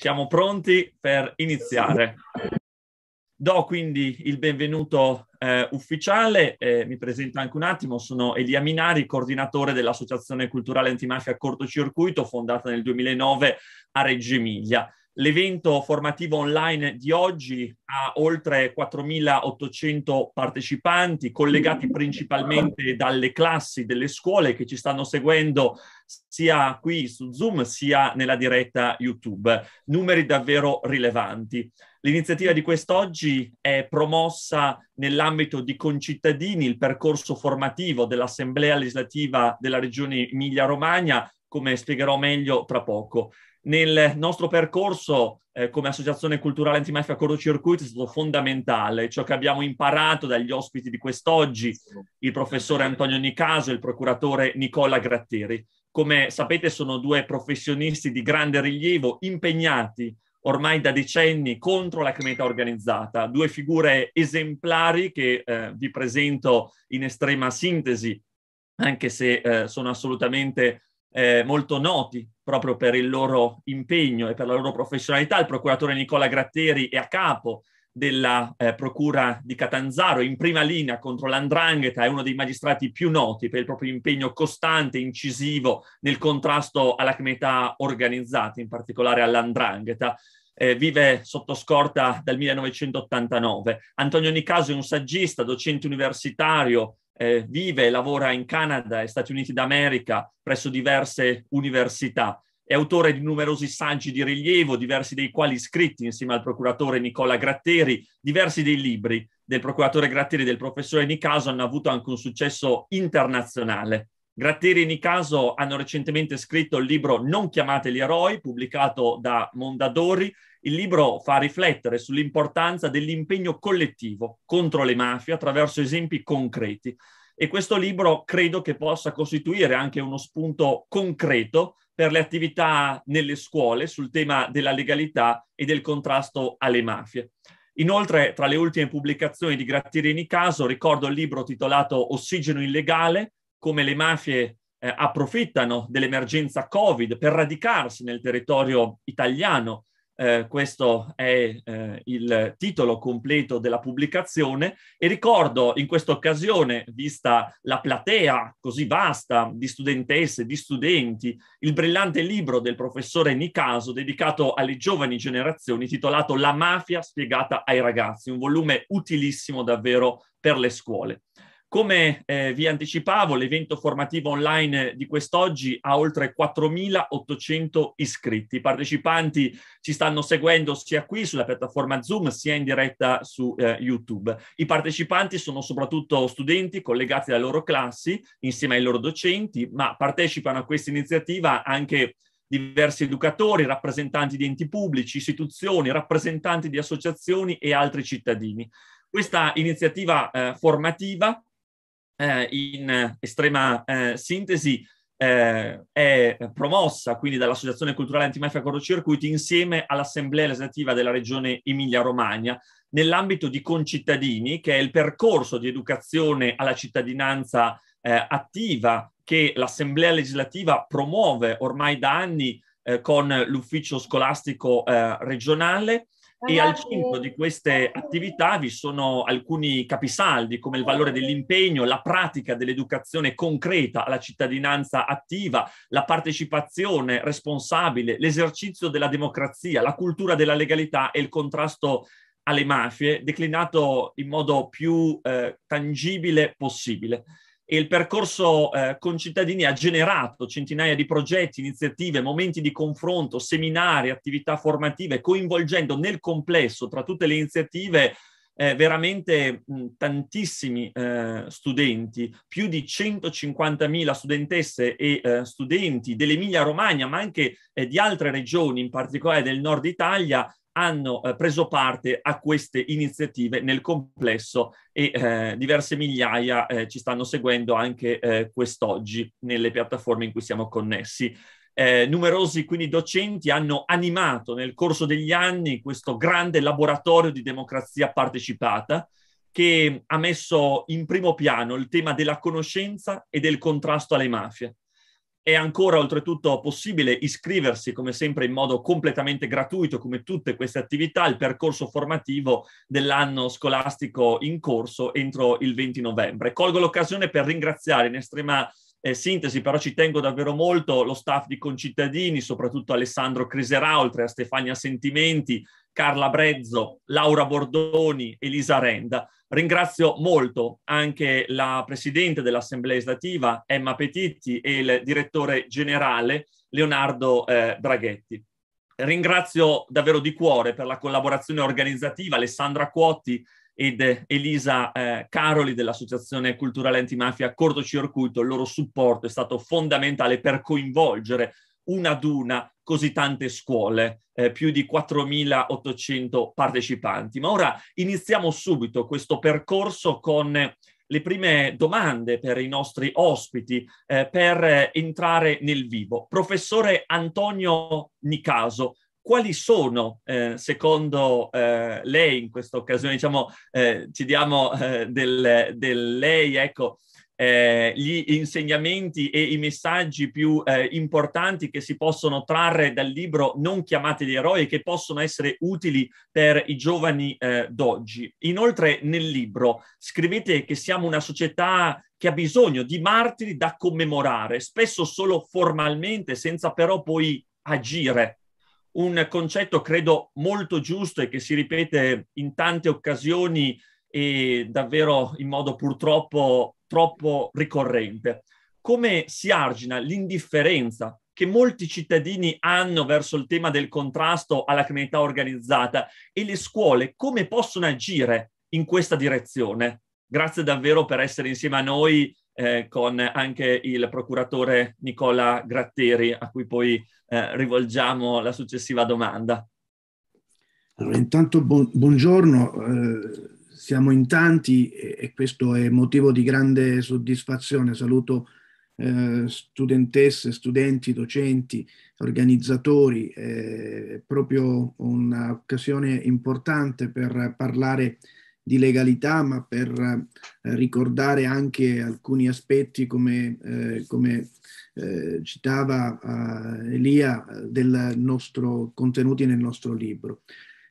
Siamo pronti per iniziare. Do quindi il benvenuto eh, ufficiale, eh, mi presento anche un attimo, sono Elia Minari, coordinatore dell'Associazione Culturale Antimafia Cortocircuito, fondata nel 2009 a Reggio Emilia. L'evento formativo online di oggi ha oltre 4.800 partecipanti collegati principalmente dalle classi delle scuole che ci stanno seguendo sia qui su Zoom sia nella diretta YouTube. Numeri davvero rilevanti. L'iniziativa di quest'oggi è promossa nell'ambito di Concittadini, il percorso formativo dell'Assemblea legislativa della Regione Emilia-Romagna, come spiegherò meglio tra poco nel nostro percorso eh, come associazione culturale antimafia cortocircuito è stato fondamentale. Ciò che abbiamo imparato dagli ospiti di quest'oggi, il professore Antonio Nicaso e il procuratore Nicola Gratteri. Come sapete sono due professionisti di grande rilievo impegnati ormai da decenni contro la criminalità organizzata, due figure esemplari che eh, vi presento in estrema sintesi, anche se eh, sono assolutamente eh, molto noti proprio per il loro impegno e per la loro professionalità. Il procuratore Nicola Gratteri è a capo della eh, procura di Catanzaro in prima linea contro l'andrangheta, è uno dei magistrati più noti per il proprio impegno costante, e incisivo nel contrasto alla criminalità organizzata, in particolare all'andrangheta. Eh, vive sotto scorta dal 1989. Antonio Nicaso è un saggista, docente universitario, eh, vive e lavora in Canada e Stati Uniti d'America presso diverse università. È autore di numerosi saggi di rilievo, diversi dei quali scritti insieme al procuratore Nicola Gratteri, diversi dei libri del procuratore Gratteri e del professore Nicaso hanno avuto anche un successo internazionale. Gratteri e Nicaso hanno recentemente scritto il libro Non chiamate gli eroi, pubblicato da Mondadori, il libro fa riflettere sull'importanza dell'impegno collettivo contro le mafie attraverso esempi concreti e questo libro credo che possa costituire anche uno spunto concreto per le attività nelle scuole sul tema della legalità e del contrasto alle mafie. Inoltre, tra le ultime pubblicazioni di Grattirini Caso, ricordo il libro titolato Ossigeno illegale, come le mafie eh, approfittano dell'emergenza Covid per radicarsi nel territorio italiano eh, questo è eh, il titolo completo della pubblicazione e ricordo in questa occasione, vista la platea così vasta di studentesse, di studenti, il brillante libro del professore Nicaso dedicato alle giovani generazioni titolato La mafia spiegata ai ragazzi, un volume utilissimo davvero per le scuole. Come eh, vi anticipavo, l'evento formativo online di quest'oggi ha oltre 4.800 iscritti. I partecipanti ci stanno seguendo sia qui sulla piattaforma Zoom sia in diretta su eh, YouTube. I partecipanti sono soprattutto studenti collegati alle loro classi insieme ai loro docenti, ma partecipano a questa iniziativa anche diversi educatori, rappresentanti di enti pubblici, istituzioni, rappresentanti di associazioni e altri cittadini. Questa iniziativa eh, formativa eh, in estrema eh, sintesi eh, è promossa quindi dall'Associazione Culturale Antimafia Circuiti insieme all'Assemblea legislativa della Regione Emilia-Romagna nell'ambito di Concittadini, che è il percorso di educazione alla cittadinanza eh, attiva che l'Assemblea legislativa promuove ormai da anni eh, con l'ufficio scolastico eh, regionale e al centro di queste attività vi sono alcuni capisaldi come il valore dell'impegno, la pratica dell'educazione concreta alla cittadinanza attiva, la partecipazione responsabile, l'esercizio della democrazia, la cultura della legalità e il contrasto alle mafie declinato in modo più eh, tangibile possibile e il percorso eh, concittadini ha generato centinaia di progetti, iniziative, momenti di confronto, seminari, attività formative, coinvolgendo nel complesso tra tutte le iniziative eh, veramente mh, tantissimi eh, studenti, più di 150.000 studentesse e eh, studenti dell'Emilia Romagna, ma anche eh, di altre regioni, in particolare del nord Italia, hanno eh, preso parte a queste iniziative nel complesso e eh, diverse migliaia eh, ci stanno seguendo anche eh, quest'oggi nelle piattaforme in cui siamo connessi. Eh, numerosi quindi docenti hanno animato nel corso degli anni questo grande laboratorio di democrazia partecipata che ha messo in primo piano il tema della conoscenza e del contrasto alle mafie è ancora oltretutto possibile iscriversi, come sempre, in modo completamente gratuito, come tutte queste attività, al percorso formativo dell'anno scolastico in corso entro il 20 novembre. Colgo l'occasione per ringraziare in estrema eh, sintesi, però ci tengo davvero molto lo staff di concittadini, soprattutto Alessandro Criserà, oltre a Stefania Sentimenti, Carla Brezzo, Laura Bordoni, Elisa Renda. Ringrazio molto anche la Presidente dell'Assemblea legislativa, Emma Petitti, e il Direttore Generale, Leonardo eh, Draghetti. Ringrazio davvero di cuore per la collaborazione organizzativa Alessandra Cuotti ed Elisa eh, Caroli dell'Associazione Culturale Antimafia Circuito, il loro supporto è stato fondamentale per coinvolgere una ad una così tante scuole, eh, più di 4.800 partecipanti. Ma ora iniziamo subito questo percorso con le prime domande per i nostri ospiti eh, per entrare nel vivo. Professore Antonio Nicaso, quali sono, eh, secondo eh, lei in questa occasione, diciamo, eh, ci diamo eh, del, del, lei, ecco, eh, gli insegnamenti e i messaggi più eh, importanti che si possono trarre dal libro Non chiamate gli eroi e che possono essere utili per i giovani d'oggi. Inoltre nel libro scrivete che siamo una società che ha bisogno di martiri da commemorare, spesso solo formalmente, senza però poi agire un concetto credo molto giusto e che si ripete in tante occasioni e davvero in modo purtroppo troppo ricorrente. Come si argina l'indifferenza che molti cittadini hanno verso il tema del contrasto alla criminalità organizzata e le scuole come possono agire in questa direzione? Grazie davvero per essere insieme a noi eh, con anche il procuratore Nicola Gratteri, a cui poi eh, rivolgiamo la successiva domanda. Allora, intanto bu- buongiorno, eh, siamo in tanti e-, e, questo è motivo di grande soddisfazione. Saluto eh, studentesse, studenti, docenti, organizzatori, eh, è proprio un'occasione importante per parlare eh, di legalità, ma per eh, ricordare anche alcuni aspetti come, eh, come eh, citava eh, Elia del nostro, contenuti nel nostro libro.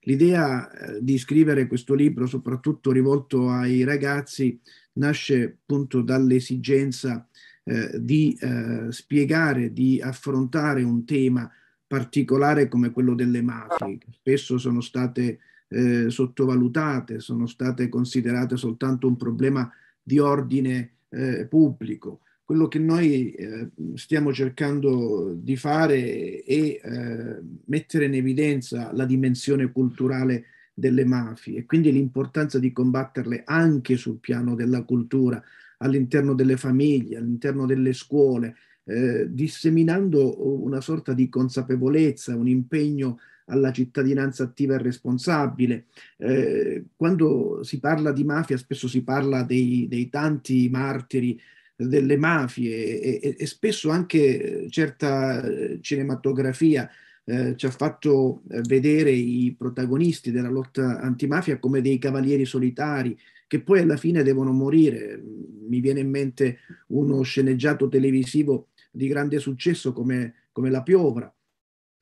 L'idea eh, di scrivere questo libro, soprattutto rivolto ai ragazzi, nasce appunto dall'esigenza eh, di spiegare, di affrontare un tema particolare come quello delle mafie, che spesso sono state eh, sottovalutate, sono state considerate soltanto un problema di ordine eh, pubblico. Quello che noi eh, stiamo cercando di fare è eh, mettere in evidenza la dimensione culturale delle mafie e quindi l'importanza di combatterle anche sul piano della cultura, all'interno delle famiglie, all'interno delle scuole, eh, disseminando una sorta di consapevolezza, un impegno alla cittadinanza attiva e responsabile. Eh, quando si parla di mafia spesso si parla dei, dei tanti martiri delle mafie e, e, e spesso anche certa eh, cinematografia eh, ci ha fatto eh, vedere i protagonisti della lotta antimafia come dei cavalieri solitari che poi alla fine devono morire. Mi viene in mente uno sceneggiato televisivo di grande successo come, come La Piovra,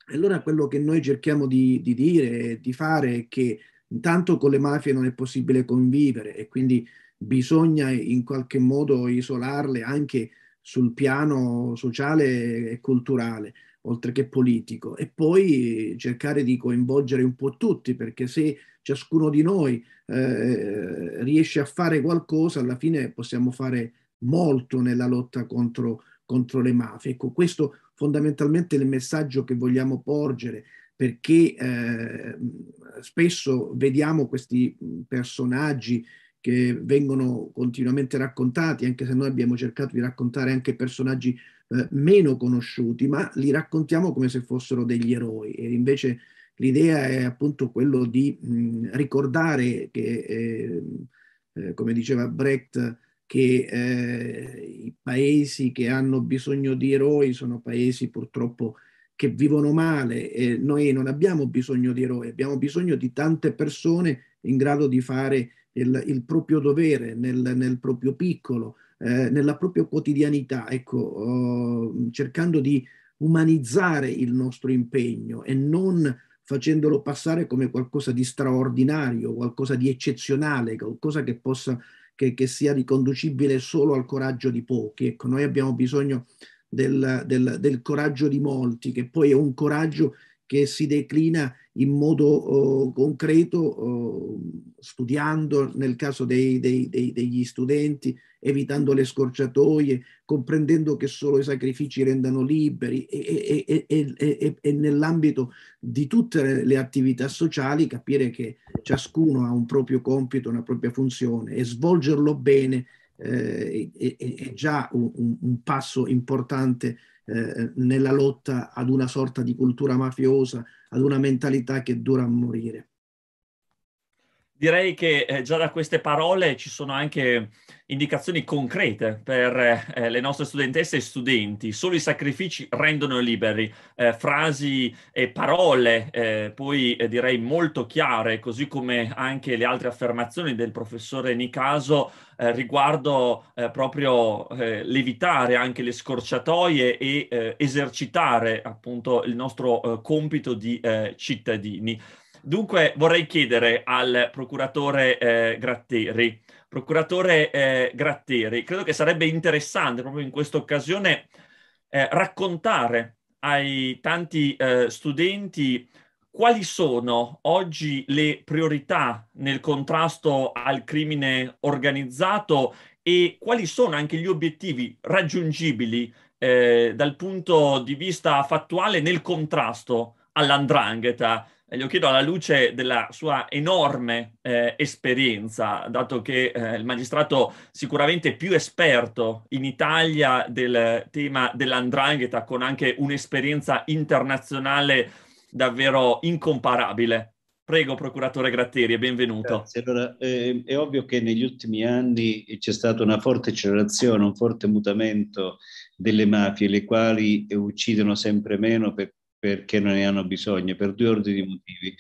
allora quello che noi cerchiamo di, di dire e di fare è che intanto con le mafie non è possibile convivere e quindi bisogna in qualche modo isolarle anche sul piano sociale e culturale, oltre che politico, e poi cercare di coinvolgere un po' tutti, perché se ciascuno di noi eh, riesce a fare qualcosa, alla fine possiamo fare molto nella lotta contro, contro le mafie. Ecco, questo fondamentalmente il messaggio che vogliamo porgere, perché eh, spesso vediamo questi personaggi che vengono continuamente raccontati, anche se noi abbiamo cercato di raccontare anche personaggi eh, meno conosciuti, ma li raccontiamo come se fossero degli eroi. E invece l'idea è appunto quello di mh, ricordare che, eh, eh come diceva Brecht, che eh, i paesi che hanno bisogno di eroi sono paesi purtroppo che vivono male e noi non abbiamo bisogno di eroi, abbiamo bisogno di tante persone in grado di fare il, il proprio dovere nel, nel proprio piccolo, eh, nella propria quotidianità, ecco, oh, cercando di umanizzare il nostro impegno e non facendolo passare come qualcosa di straordinario, qualcosa di eccezionale, qualcosa che possa che, che sia riconducibile solo al coraggio di pochi. Ecco, noi abbiamo bisogno del, del, del coraggio di molti, che poi è un coraggio che si declina in modo uh, concreto uh, studiando nel caso dei, dei, dei, degli studenti, evitando le scorciatoie, comprendendo che solo i sacrifici rendano liberi e, e, e, e nell'ambito di tutte le attività sociali capire che ciascuno ha un proprio compito, una propria funzione e svolgerlo bene eh, è, è, già un, un passo importante eh, nella lotta ad una sorta di cultura mafiosa, ad una mentalità che dura a morire. Direi che eh, già da queste parole ci sono anche indicazioni concrete per eh, eh, le nostre studentesse e studenti. Solo i sacrifici rendono liberi. Eh, frasi e parole, eh, poi eh, direi molto chiare, così come anche le altre affermazioni del professore Nicaso riguardo proprio levitare anche le scorciatoie e esercitare appunto il nostro compito di cittadini. Dunque vorrei chiedere al procuratore eh, Gratteri, procuratore eh, Gratteri, credo che sarebbe interessante proprio in questa occasione eh, raccontare ai tanti eh, studenti quali sono oggi le priorità nel contrasto al crimine organizzato e quali sono anche gli obiettivi raggiungibili eh, dal punto di vista fattuale nel contrasto all'andrangheta glielo chiedo alla luce della sua enorme eh, esperienza, dato che eh, il magistrato sicuramente più esperto in Italia del tema dell'andrangheta, con anche un'esperienza internazionale davvero incomparabile. Prego, procuratore Gratteri, benvenuto. Grazie. Allora, eh, è ovvio che negli ultimi anni c'è stata una forte accelerazione, un forte mutamento delle mafie, le quali uccidono sempre meno per perché non ne hanno bisogno, per due ordini di motivi.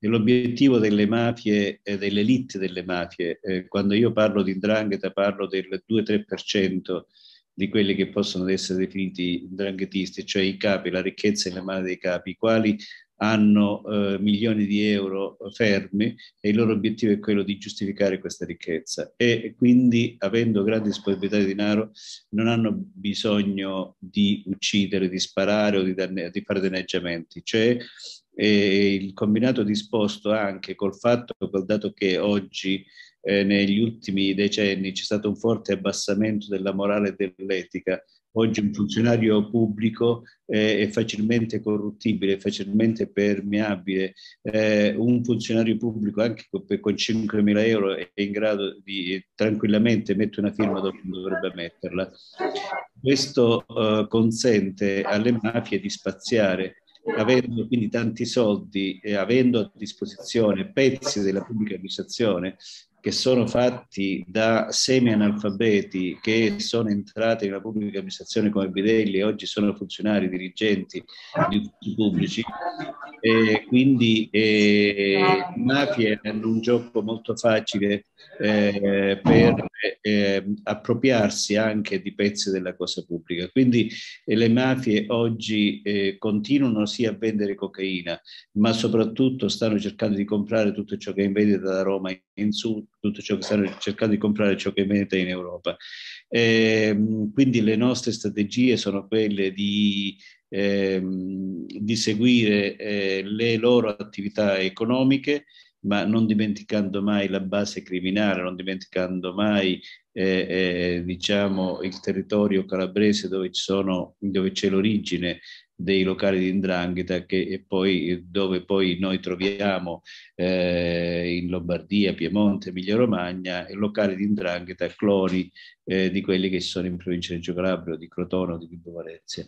l'obiettivo delle mafie, eh, dell'elite delle mafie, eh, quando io parlo di indrangheta parlo del 2-3% di quelli che possono essere definiti indranghetisti, cioè i capi, la ricchezza nelle mani dei capi, i quali hanno eh, milioni di euro fermi e il loro obiettivo è quello di giustificare questa ricchezza e quindi avendo grandi disponibilità di denaro non hanno bisogno di uccidere, di sparare o di, danne- di fare danneggiamenti, cioè eh, il combinato disposto anche col fatto, col dato che oggi eh, negli ultimi decenni c'è stato un forte abbassamento della morale e dell'etica, Oggi un funzionario pubblico eh, è facilmente corruttibile, è facilmente permeabile. Eh, un funzionario pubblico anche con, con 5.000 euro è in grado di tranquillamente mettere una firma dove dovrebbe metterla. Questo eh, consente alle mafie di spaziare avendo quindi tanti soldi e avendo a disposizione pezzi della pubblica amministrazione che sono fatti da semi-analfabeti che sono entrati nella pubblica amministrazione come bidelli e oggi sono funzionari, dirigenti di pubblici, e quindi eh, mafie hanno un gioco molto facile eh, per eh, appropriarsi anche di pezzi della cosa pubblica. Quindi eh, le mafie oggi eh, continuano sì a vendere cocaina, ma soprattutto stanno cercando di comprare tutto ciò che è in vendita da Roma in su, tutto ciò che stanno cercando di comprare ciò che è in vendita in Europa. Ehm, quindi le nostre strategie sono quelle di ehm, di seguire eh, le loro attività economiche, ma non dimenticando mai la base criminale, non dimenticando mai eh, eh, diciamo, il territorio calabrese dove, sono, dove c'è l'origine dei locali di indrangheta che poi, dove poi noi troviamo eh, in Lombardia, Piemonte, Emilia Romagna locali di indrangheta cloni eh, di quelli che sono in provincia di Reggio Calabria, di Crotone di Vibo Valencia.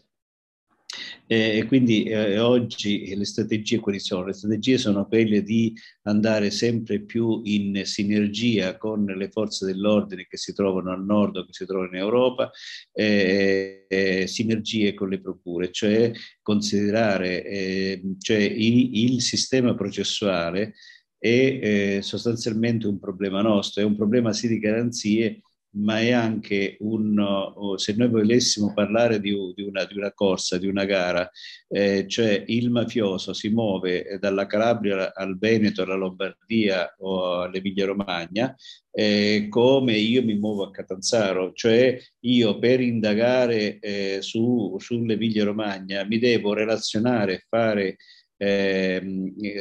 E quindi eh, oggi le strategie quali sono? Le strategie sono quelle di andare sempre più in sinergia con le forze dell'ordine che si trovano al nord o che si trovano in Europa, eh, eh, sinergie con le procure, cioè considerare ehm, cioè i, il sistema processuale è eh, sostanzialmente un problema nostro, è un problema sì di garanzie, ma è anche un, oh, se noi volessimo parlare di, di, una, di una, corsa, di una gara, eh, cioè il mafioso si muove eh, dalla Calabria al Veneto, alla Lombardia o all'Emilia Romagna, eh, come io mi muovo a Catanzaro, cioè io per indagare eh, su, sull'Emilia Romagna mi devo relazionare, fare... Eh,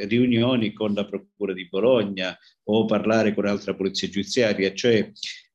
riunioni con la Procura di Bologna o parlare con altra polizia giudiziaria, cioè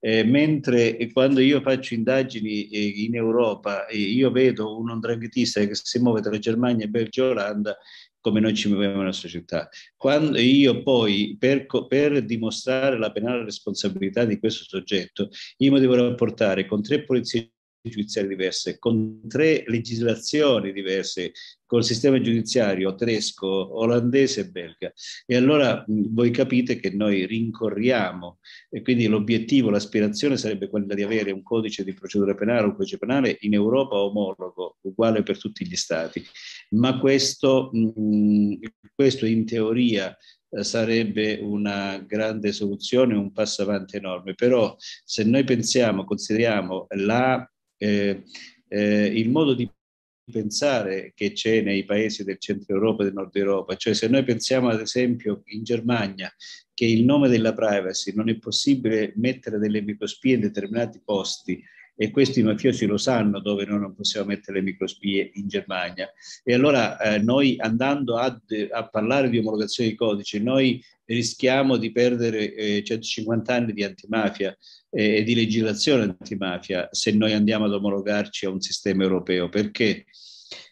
eh, mentre quando io faccio indagini eh, in Europa e eh, io vedo un ondranghetista che si muove tra Germania, Belgio e Olanda, come noi ci muoviamo nella società. Quando io poi, per, per dimostrare la penale responsabilità di questo soggetto, io mi devo rapportare con tre polizie giudiziarie diverse, con tre legislazioni diverse, col sistema giudiziario tedesco, olandese e belga. E allora voi capite che noi rincorriamo e quindi l'obiettivo, l'aspirazione sarebbe quella di avere un codice di procedura penale, un codice penale in Europa omologo, uguale per tutti gli stati. Ma questo, mh, questo in teoria eh, sarebbe una grande soluzione, un passo avanti enorme. Però se noi pensiamo, consideriamo la eh, eh, il modo di pensare che c'è nei paesi del centro Europa e del nord Europa. Cioè se noi pensiamo ad esempio in Germania che il nome della privacy non è possibile mettere delle microspie in determinati posti e questi mafiosi lo sanno dove noi non possiamo mettere le microspie in Germania. E allora eh, noi andando a, a, parlare di omologazione di codice, noi rischiamo di perdere eh, 150 anni di antimafia e di legislazione antimafia se noi andiamo ad omologarci a un sistema europeo, perché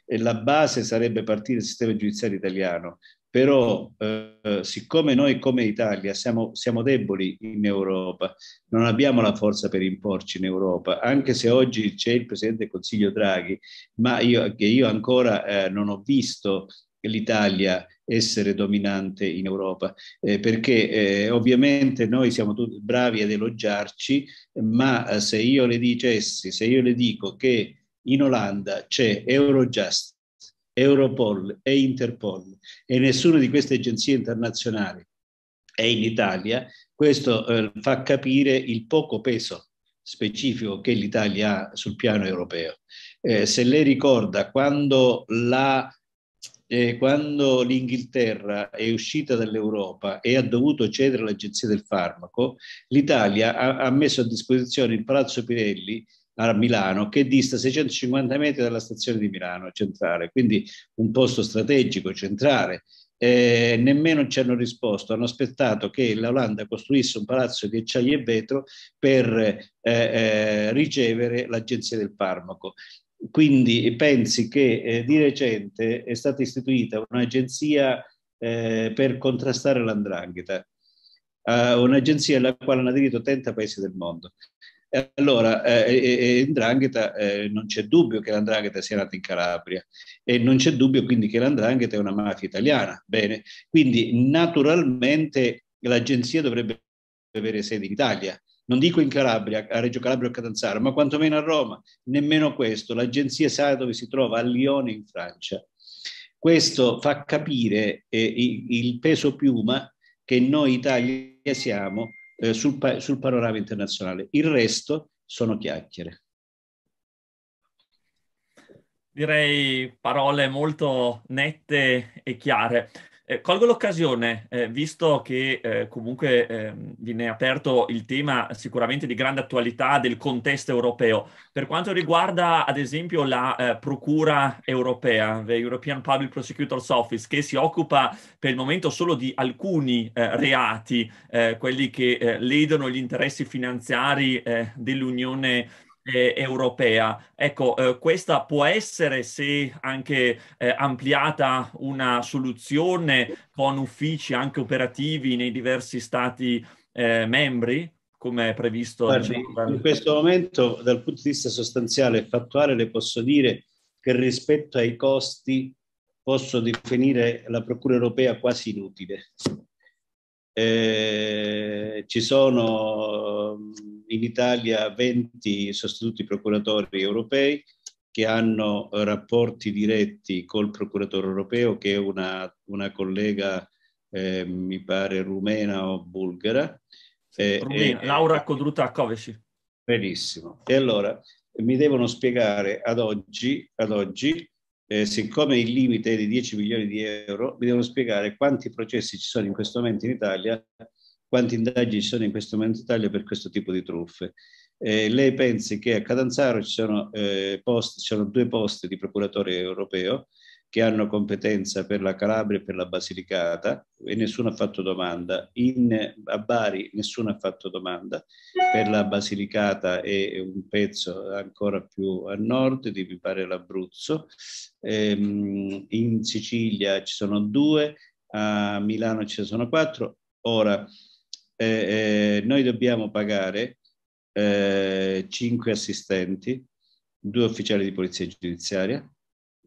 eh, la base sarebbe partire dal sistema giudiziario italiano, però eh, siccome noi come Italia siamo, siamo, deboli in Europa, non abbiamo la forza per imporci in Europa, anche se oggi c'è il Presidente del Consiglio Draghi, ma io, che io ancora eh, non ho visto l'Italia essere dominante in Europa, eh, perché eh, ovviamente noi siamo tutti bravi ad elogiarci, ma eh, se io le dicessi, se io le dico che in Olanda c'è Eurojust, Europol e Interpol e nessuna di queste agenzie internazionali è in Italia, questo eh, fa capire il poco peso specifico che l'Italia ha sul piano europeo. Eh, se lei ricorda, quando la eh, quando l'Inghilterra è uscita dall'Europa e ha dovuto cedere all'Agenzia del Farmaco, l'Italia ha, ha messo a disposizione il Palazzo Pirelli a Milano, che dista 650 metri dalla stazione di Milano centrale, quindi un posto strategico centrale. Eh, nemmeno ci hanno risposto, hanno aspettato che l'Olanda costruisse un palazzo di acciaio e vetro per eh, eh, ricevere l'Agenzia del Farmaco quindi eh, pensi che eh, di recente è stata istituita un'agenzia eh, per contrastare l'andrangheta, eh, un'agenzia alla quale hanno aderito 30 paesi del mondo. Allora, eh, Ndrangheta, eh, non c'è dubbio che l'Andrangheta sia nata in Calabria e non c'è dubbio quindi che l'Andrangheta è una mafia italiana. Bene, quindi naturalmente l'agenzia dovrebbe avere sede in Italia non dico in Calabria, a Reggio Calabria o Catanzaro, ma quantomeno a Roma, nemmeno questo, l'agenzia sa dove si trova, a Lione in Francia. Questo fa capire eh, il peso piuma che noi Italia siamo eh, sul, pa sul panorama internazionale. Il resto sono chiacchiere. Direi parole molto nette e chiare. Eh, colgo l'occasione, eh, visto che eh, comunque ehm, viene aperto il tema sicuramente di grande attualità del contesto europeo, per quanto riguarda ad esempio la eh, Procura europea, the European Public Prosecutor's Office, che si occupa per il momento solo di alcuni eh, reati, eh, quelli che ledono gli interessi finanziari dell'Unione Europea eh, europea. Ecco, eh, questa può essere, se anche eh, ampliata, una soluzione con uffici anche operativi nei diversi stati eh, membri, come è previsto. Guardi, diciamo, in questo momento, dal punto di vista sostanziale e fattuale, le posso dire che rispetto ai costi posso definire la Procura europea quasi inutile. Eh, ci sono in Italia 20 sostituti procuratori europei che hanno eh, rapporti diretti col procuratore europeo, che è una, una collega, eh, mi pare, rumena o bulgara. Eh, rumena, eh, Laura Codruta-Kovesi. Benissimo. E allora mi devono spiegare ad oggi, ad oggi eh, siccome il limite è di 10 milioni di euro, mi devono spiegare quanti processi ci sono in questo momento in Italia quante indagini ci sono in questo momento in Italia per questo tipo di truffe. Eh, lei pensi che a Catanzaro ci sono, eh, post, ci sono due posti di procuratore europeo che hanno competenza per la Calabria e per la Basilicata e nessuno ha fatto domanda. In, a Bari nessuno ha fatto domanda. Per la Basilicata e un pezzo ancora più a nord, di mi pare l'Abruzzo. Eh, in Sicilia ci sono due, a Milano ce ne sono quattro. Ora, eh, eh, noi dobbiamo pagare eh, cinque assistenti, due ufficiali di polizia giudiziaria,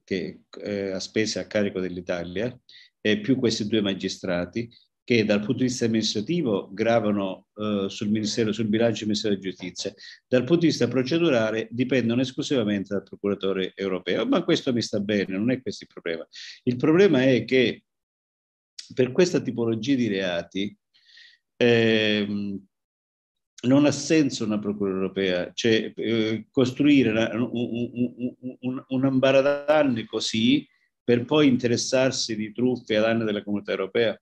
che eh, a spese a carico dell'Italia, e più questi due magistrati, che dal punto di vista amministrativo gravano eh, sul, ministero, sul bilancio del Ministero della Giustizia, dal punto di vista procedurale dipendono esclusivamente dal procuratore europeo, ma questo mi sta bene, non è questo il problema. Il problema è che per questa tipologia di reati eh, non ha senso una procura europea, cioè eh, costruire una, un, un, un, un ambaradanni così per poi interessarsi di truffe a danno della comunità europea.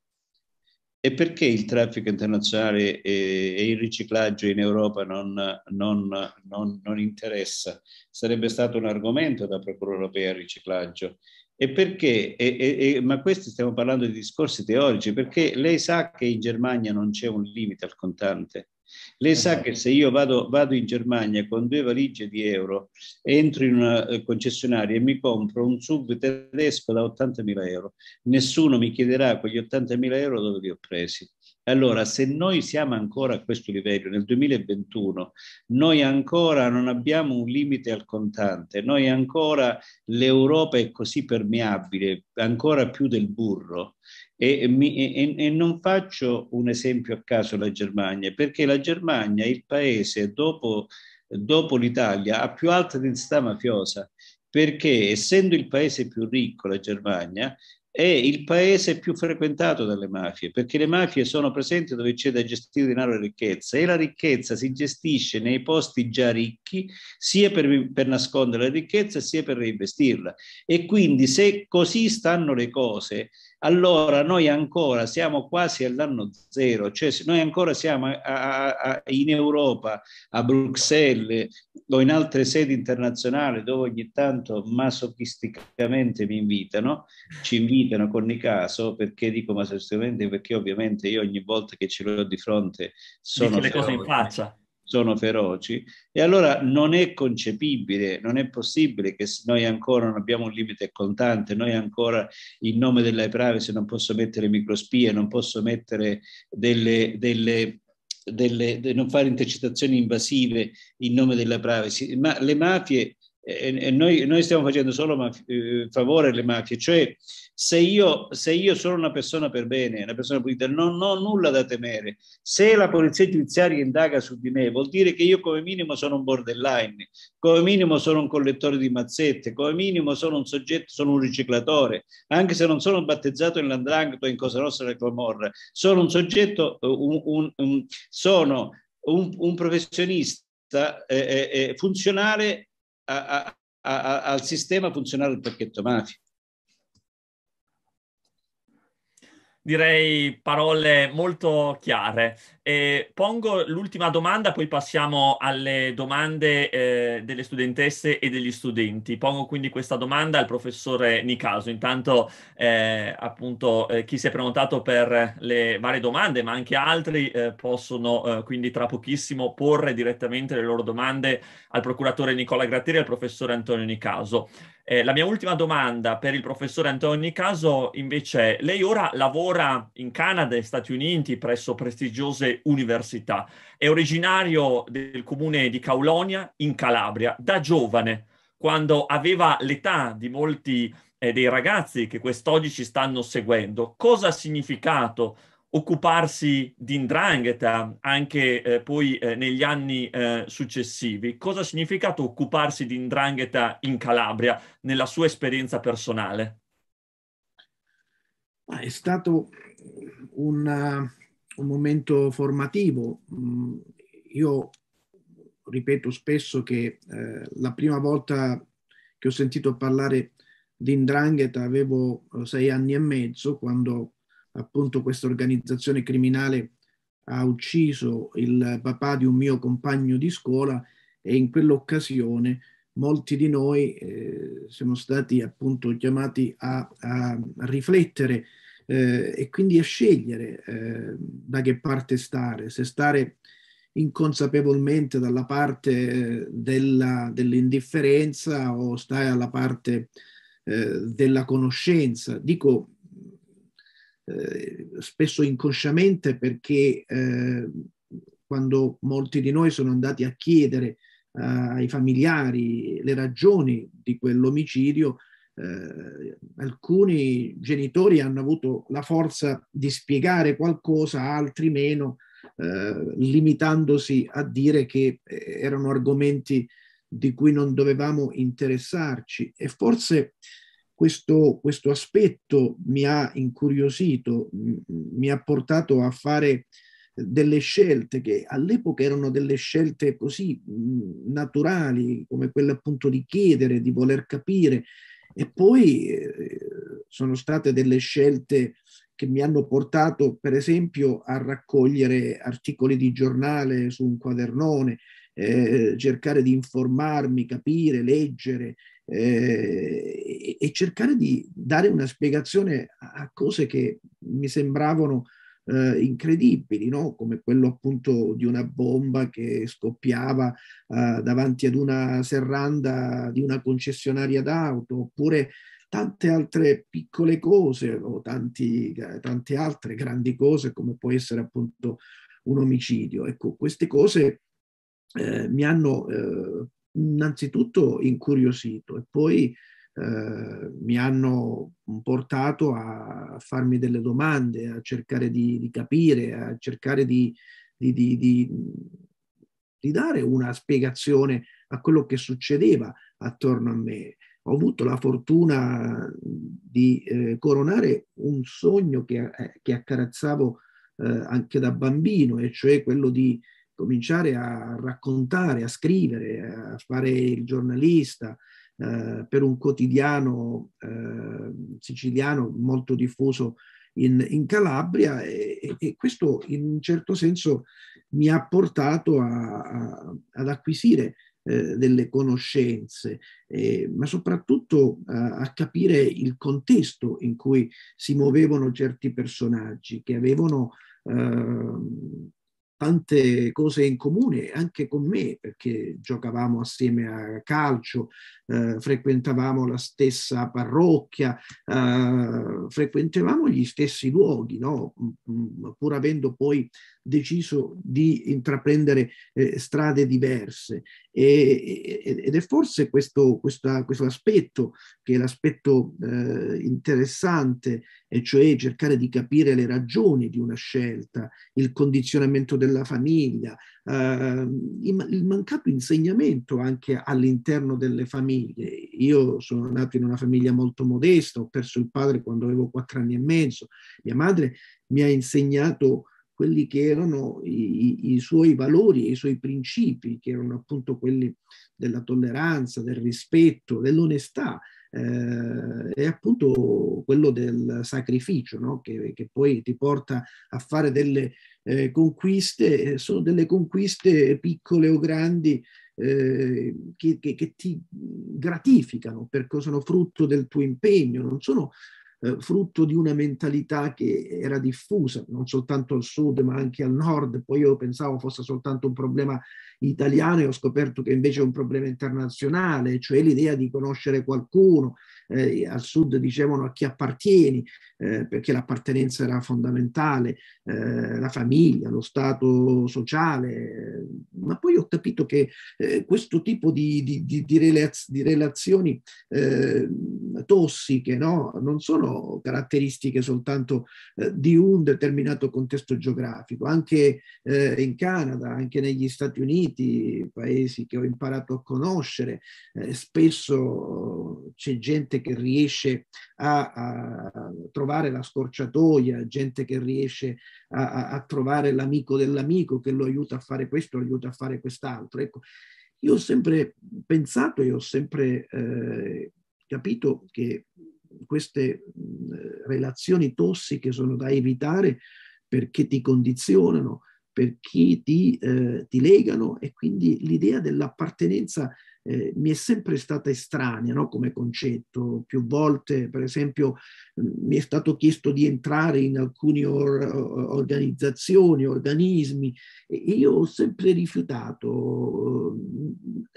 E perché il traffico internazionale e, e il riciclaggio in Europa non, non, non, non, interessa? Sarebbe stato un argomento da Procura europea il riciclaggio e perché? E, e, e, ma questi stiamo parlando di discorsi teorici, perché lei sa che in Germania non c'è un limite al contante. Lei sa che se io vado, vado, in Germania con due valigie di euro, entro in una eh, concessionaria e mi compro un sub tedesco da 80.000 euro, nessuno mi chiederà quegli 80.000 euro dove li ho presi. Allora, se noi siamo ancora a questo livello, nel 2021, noi ancora non abbiamo un limite al contante, noi ancora l'Europa è così permeabile, ancora più del burro, e, e, e, non faccio un esempio a caso la Germania, perché la Germania è il paese dopo, dopo l'Italia a più alta densità mafiosa, perché essendo il paese più ricco, la Germania, è il paese più frequentato dalle mafie, perché le mafie sono presenti dove c'è da gestire denaro e ricchezza e la ricchezza si gestisce nei posti già ricchi, sia per, per nascondere la ricchezza sia per reinvestirla. E quindi se così stanno le cose, allora noi ancora siamo quasi all'anno zero, cioè noi ancora siamo a, a, a, in Europa, a Bruxelles o in altre sedi internazionali dove ogni tanto masochisticamente mi invitano, ci invitano con il caso, perché dico masochisticamente? Perché ovviamente io ogni volta che ce l'ho di fronte sono... Dici le cose in faccia sono feroci e allora non è concepibile, non è possibile che noi ancora non abbiamo un limite contante, noi ancora in nome della privacy non posso mettere microspie, non posso mettere delle, delle delle, de non fare intercettazioni invasive in nome della privacy, ma le mafie e noi, noi, stiamo facendo solo maf- eh, favore alle mafie, cioè se io, se io, sono una persona per bene, una persona pulita, non ho nulla da temere. Se la polizia giudiziaria indaga su di me, vuol dire che io come minimo sono un borderline, come minimo sono un collettore di mazzette, come minimo sono un soggetto, sono un riciclatore, anche se non sono battezzato in Landrangheta o in Cosa Nostra del Comorra, sono un soggetto, eh, un, un, un sono un, un professionista eh, eh, eh funzionale a, a, a, al sistema funzionale del pacchetto mafia. direi parole molto chiare. Eh, pongo l'ultima domanda, poi passiamo alle domande eh, delle studentesse e degli studenti. Pongo quindi questa domanda al professore Nicaso. Intanto, eh, appunto, eh, chi si è prenotato per le varie domande, ma anche altri, eh, possono eh, quindi tra pochissimo porre direttamente le loro domande al procuratore Nicola Gratteri e al professore Antonio Nicaso. Eh, la mia ultima domanda per il professore Antonio Caso, invece, è, lei ora lavora in Canada e Stati Uniti presso prestigiose università. È originario del comune di Caulonia, in Calabria, da giovane, quando aveva l'età di molti eh, dei ragazzi che quest'oggi ci stanno seguendo. Cosa ha significato occuparsi di indrangheta anche eh, poi eh, negli anni eh, successivi. Cosa ha significato occuparsi di indrangheta in Calabria nella sua esperienza personale? È stato un, eh, un momento formativo. Mm, io ripeto spesso che eh, la prima volta che ho sentito parlare di indrangheta avevo eh, sei anni e mezzo quando appunto questa organizzazione criminale ha ucciso il papà di un mio compagno di scuola e in quell'occasione molti di noi eh, siamo stati appunto chiamati a, a riflettere eh, e quindi a scegliere eh, da che parte stare, se stare inconsapevolmente dalla parte della, dell'indifferenza o stare alla parte eh, della conoscenza. Dico eh, spesso inconsciamente perché eh, quando molti di noi sono andati a chiedere eh, ai familiari le ragioni di quell'omicidio, eh, alcuni genitori hanno avuto la forza di spiegare qualcosa, altri meno, eh, limitandosi a dire che eh, erano argomenti di cui non dovevamo interessarci e forse questo, questo aspetto mi ha incuriosito, mi ha portato a fare delle scelte che all'epoca erano delle scelte così naturali, come quella appunto di chiedere, di voler capire, e poi eh, sono state delle scelte che mi hanno portato, per esempio, a raccogliere articoli di giornale su un quadernone, eh, cercare di informarmi, capire, leggere, eh, e cercare di dare una spiegazione a cose che mi sembravano eh, incredibili, no? come quello appunto di una bomba che scoppiava eh, davanti ad una serranda di una concessionaria d'auto, oppure tante altre piccole cose o tanti, tante altre grandi cose come può essere appunto un omicidio. Ecco, queste cose eh, mi hanno eh, innanzitutto incuriosito e poi eh, mi hanno portato a farmi delle domande, a cercare di, di capire, a cercare di, di, di, dare una spiegazione a quello che succedeva attorno a me. Ho avuto la fortuna di eh, coronare un sogno che, eh, che accarezzavo eh, anche da bambino, e cioè quello di cominciare a raccontare, a scrivere, a fare il giornalista eh, per un quotidiano eh, siciliano molto diffuso in, in Calabria e, e, questo in un certo senso mi ha portato a, a, ad acquisire eh, delle conoscenze, eh, ma soprattutto eh, a capire il contesto in cui si muovevano certi personaggi che avevano ehm, tante cose in comune anche con me, perché giocavamo assieme a calcio, eh, frequentavamo la stessa parrocchia, eh, frequentavamo gli stessi luoghi, no? Mm, mm, pur avendo poi deciso di intraprendere eh, strade diverse. E, ed è forse questo, questa, questo aspetto che è l'aspetto eh, interessante, e cioè cercare di capire le ragioni di una scelta, il condizionamento della famiglia, eh, il mancato insegnamento anche all'interno delle famiglie. Io sono nato in una famiglia molto modesta, ho perso il padre quando avevo quattro anni e mezzo, mia madre mi ha insegnato quelli che erano i, i, suoi valori, i suoi principi, che erano appunto quelli della tolleranza, del rispetto, dell'onestà eh, e appunto quello del sacrificio, no? che, che, poi ti porta a fare delle eh, conquiste, sono delle conquiste piccole o grandi, eh, che, che, che, ti gratificano perché sono frutto del tuo impegno, non sono eh, frutto di una mentalità che era diffusa non soltanto al sud ma anche al nord. Poi io pensavo fosse soltanto un problema italiano e ho scoperto che invece è un problema internazionale, cioè l'idea di conoscere qualcuno. Eh, al sud dicevano a chi appartieni, eh, perché l'appartenenza era fondamentale, eh, la famiglia, lo stato sociale. Ma poi ho capito che eh, questo tipo di, di, di, di relaz- relazioni tossiche no? non sono caratteristiche soltanto eh, di un determinato contesto geografico. Anche eh, in Canada, anche negli Stati Uniti, paesi che ho imparato a conoscere, eh, spesso c'è gente che riesce a, a, trovare la scorciatoia, gente che riesce a, a trovare l'amico dell'amico che lo aiuta a fare questo, lo aiuta a fare quest'altro. Ecco, io ho sempre pensato e ho sempre eh, capito che queste relazioni tossiche sono da evitare perché ti condizionano, perché ti, eh, ti legano e quindi l'idea dell'appartenenza eh, mi è sempre stata estranea no? come concetto. Più volte, per esempio, mi è stato chiesto di entrare in alcune or- organizzazioni, organismi, e io ho sempre rifiutato,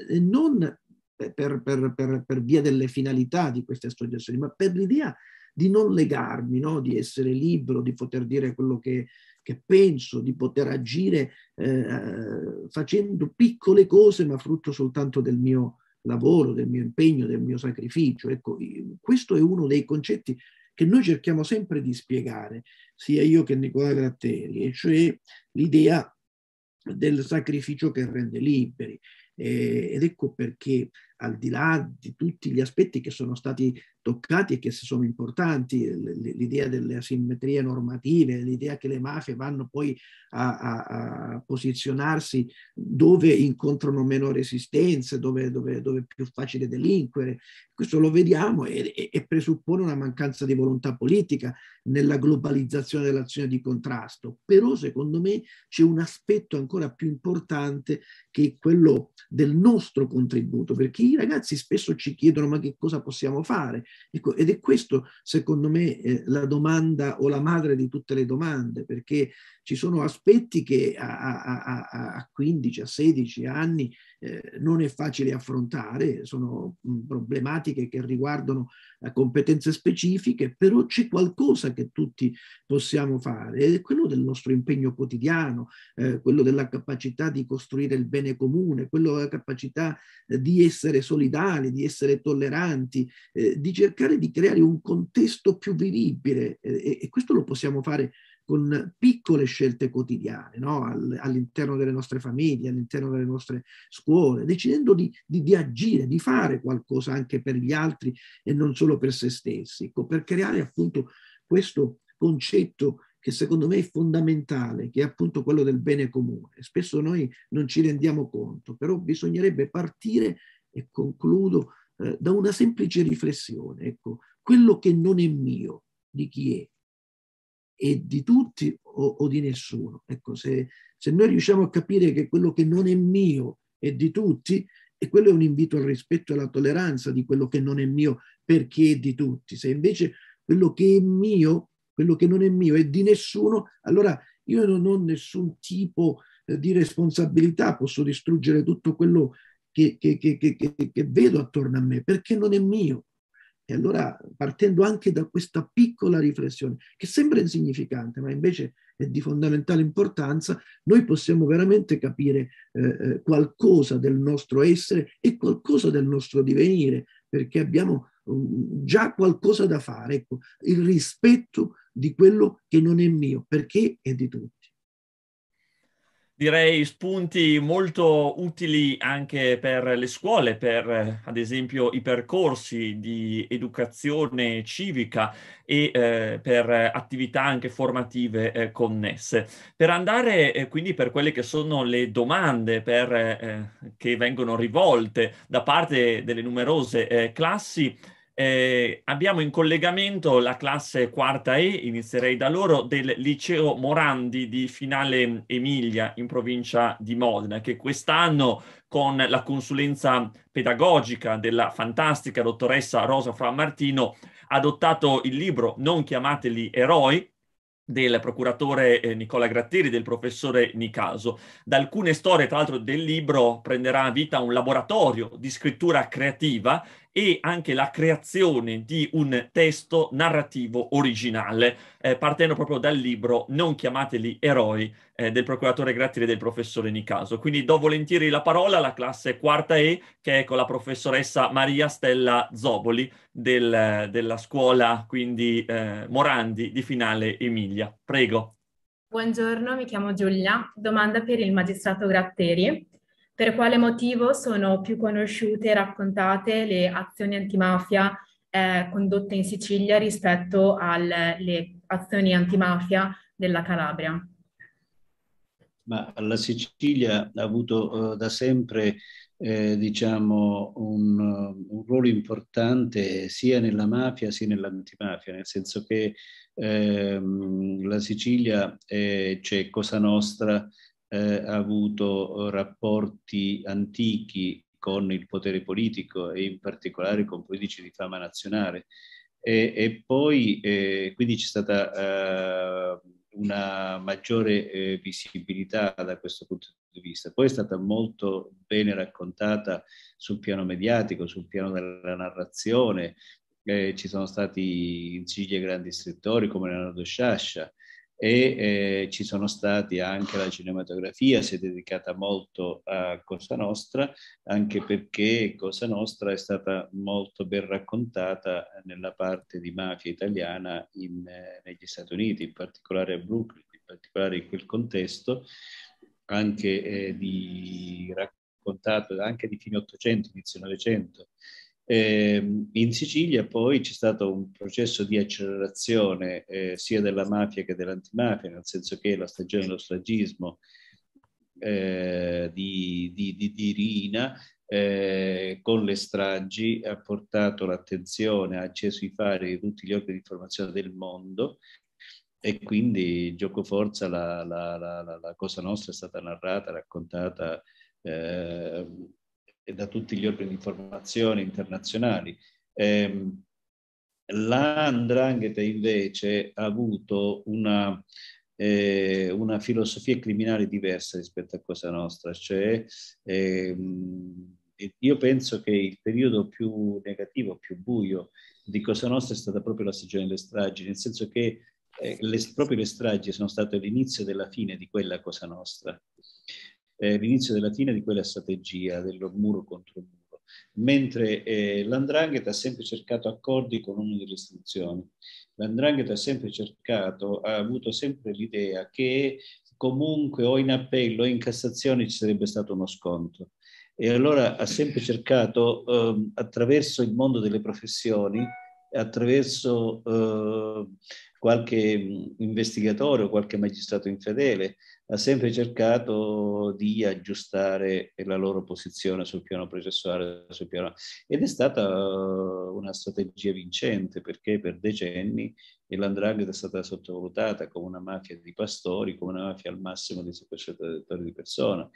eh, non eh, per, per, per, per, via delle finalità di queste associazioni, ma per l'idea di non legarmi, no? di essere libero, di poter dire quello che, che penso, di poter agire eh, facendo piccole cose, ma frutto soltanto del mio lavoro, del mio impegno, del mio sacrificio. Ecco, questo è uno dei concetti che noi cerchiamo sempre di spiegare, sia io che Nicola Gratteri, e cioè l'idea del sacrificio che rende liberi. Eh, ed ecco perché al di là di tutti gli aspetti che sono stati toccati e che sono importanti, l'idea delle asimmetrie normative, l'idea che le mafie vanno poi a, a, a posizionarsi dove incontrano meno resistenze, dove, dove, dove, è più facile delinquere. Questo lo vediamo e, e presuppone una mancanza di volontà politica nella globalizzazione dell'azione di contrasto. Però secondo me c'è un aspetto ancora più importante che è quello del nostro contributo, perché i ragazzi spesso ci chiedono ma che cosa possiamo fare? Ecco, ed è questo, secondo me, eh, la domanda o la madre di tutte le domande, perché ci sono aspetti che a, a, a 15, a 16 anni eh, non è facile affrontare, sono problematiche che riguardano eh, competenze specifiche, però c'è qualcosa che tutti possiamo fare, è quello del nostro impegno quotidiano, eh, quello della capacità di costruire il bene comune, quello della capacità eh, di essere solidali, di essere tolleranti, eh, di cercare di creare un contesto più vivibile eh, e questo lo possiamo fare con piccole scelte quotidiane no? all'interno delle nostre famiglie, all'interno delle nostre scuole, decidendo di, di, di, agire, di fare qualcosa anche per gli altri e non solo per se stessi, ecco, per creare appunto questo concetto che secondo me è fondamentale, che è appunto quello del bene comune. Spesso noi non ci rendiamo conto, però bisognerebbe partire, e concludo, eh, da una semplice riflessione. Ecco, quello che non è mio, di chi è? è di tutti o, o di nessuno. Ecco, se, se, noi riusciamo a capire che quello che non è mio è di tutti, e quello è un invito al rispetto e alla tolleranza di quello che non è mio perché è di tutti. Se invece quello che è mio, quello che non è mio è di nessuno, allora io non ho nessun tipo eh, di responsabilità, posso distruggere tutto quello che, che, che, che vedo attorno a me perché non è mio. E allora, partendo anche da questa piccola riflessione, che sembra insignificante, ma invece è di fondamentale importanza, noi possiamo veramente capire eh, eh qualcosa del nostro essere e qualcosa del nostro divenire, perché abbiamo um, già qualcosa da fare, ecco, il rispetto di quello che non è mio, perché è di tutti direi spunti molto utili anche per le scuole, per ad esempio i percorsi di educazione civica e eh, per attività anche formative eh, connesse. Per andare eh, quindi per quelle che sono le domande per, eh, che vengono rivolte da parte delle numerose eh, classi, eh, abbiamo in collegamento la classe quarta E, inizierei da loro, del liceo Morandi di Finale Emilia in provincia di Modena, che quest'anno con la consulenza pedagogica della fantastica dottoressa Rosa Fra ha adottato il libro Non chiamateli eroi, del procuratore eh, Nicola Gratteri, del professore Nicaso. Da alcune storie, tra l'altro, del libro prenderà vita un laboratorio di scrittura creativa e anche la creazione di un testo narrativo originale, eh, partendo proprio dal libro Non chiamateli eroi eh, del procuratore Grattili e del professore Nicaso. Quindi do volentieri la parola alla classe quarta E, che è con la professoressa Maria Stella Zoboli del, della scuola quindi, eh, Morandi di Finale Emilia. Prego. Buongiorno, mi chiamo Giulia. Domanda per il magistrato Gratteri per quale motivo sono più conosciute e raccontate le azioni antimafia eh, condotte in Sicilia rispetto alle azioni antimafia della Calabria? Ma la Sicilia ha avuto eh, da sempre eh, diciamo un, un, ruolo importante sia nella mafia sia nell'antimafia, nel senso che ehm, la Sicilia eh, c'è Cosa Nostra, eh, avuto eh, rapporti antichi con il potere politico e in particolare con politici di fama nazionale. E, e poi eh, quindi c'è stata eh, una maggiore eh, visibilità da questo punto di vista. Poi è stata molto bene raccontata sul piano mediatico, sul piano della narrazione. Eh, ci sono stati in Sicilia grandi scrittori come Leonardo Sciascia, e eh, ci sono stati anche la cinematografia, si è dedicata molto a Cosa Nostra, anche perché Cosa Nostra è stata molto ben raccontata nella parte di mafia italiana in, eh, negli Stati Uniti, in particolare a Brooklyn, in particolare in quel contesto, anche eh, di raccontato anche di fine 800, inizio 900 eh, in Sicilia poi c'è stato un processo di accelerazione eh, sia della mafia che dell'antimafia, nel senso che la stagione dello stragismo eh, di, di, di, di, Rina eh, con le stragi ha portato l'attenzione, ha acceso i fari di tutti gli organi di informazione del mondo e quindi gioco forza la, la, la, la cosa nostra è stata narrata, raccontata ehm, e da tutti gli organi di formazione internazionali. Eh, la Ndrangheta invece ha avuto una, eh, una, filosofia criminale diversa rispetto a Cosa Nostra, cioè eh, io penso che il periodo più negativo, più buio di Cosa Nostra è stata proprio la stagione delle stragi, nel senso che eh, le, proprio le stragi sono state l'inizio della fine di quella Cosa Nostra eh, l'inizio della fine di quella strategia del muro contro muro, mentre eh, l'Andrangheta ha sempre cercato accordi con ogni delle istituzioni. L'Andrangheta ha sempre cercato, ha avuto sempre l'idea che comunque o in appello o in Cassazione ci sarebbe stato uno scontro. E allora ha sempre cercato, eh, attraverso il mondo delle professioni, attraverso eh, qualche investigatore o qualche magistrato infedele ha sempre cercato di aggiustare la loro posizione sul piano processuale sul piano... ed è stata uh, una strategia vincente perché per decenni l'andrangheta è stata sottovalutata come una mafia di pastori, come una mafia al massimo di sequestratori di persone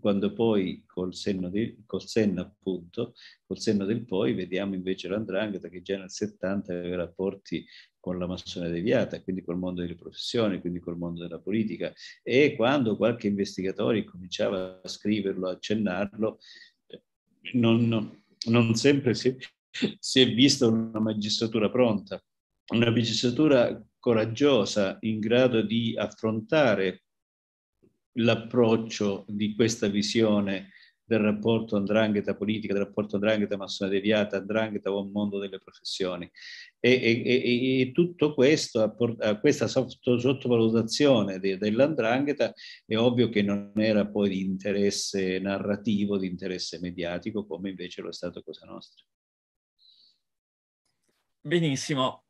quando poi col senno, di, col senno appunto, col senno del poi, vediamo invece l'andrangheta che già nel 70 aveva rapporti con la massoneria deviata, quindi col mondo delle professioni, quindi col mondo della politica. E quando qualche investigatore cominciava a scriverlo, a accennarlo, eh, non, non sempre si, si è vista una magistratura pronta, una magistratura coraggiosa, in grado di affrontare l'approccio di questa visione del rapporto andrangheta politica, del rapporto andrangheta massoneria deviata, andrangheta con mondo delle professioni. E, e, e tutto questo, a, port- a questa sotto- sottovalutazione de- dell'andrangheta è ovvio che non era poi di interesse narrativo, di interesse mediatico, come invece lo è stato Cosa Nostra. Benissimo,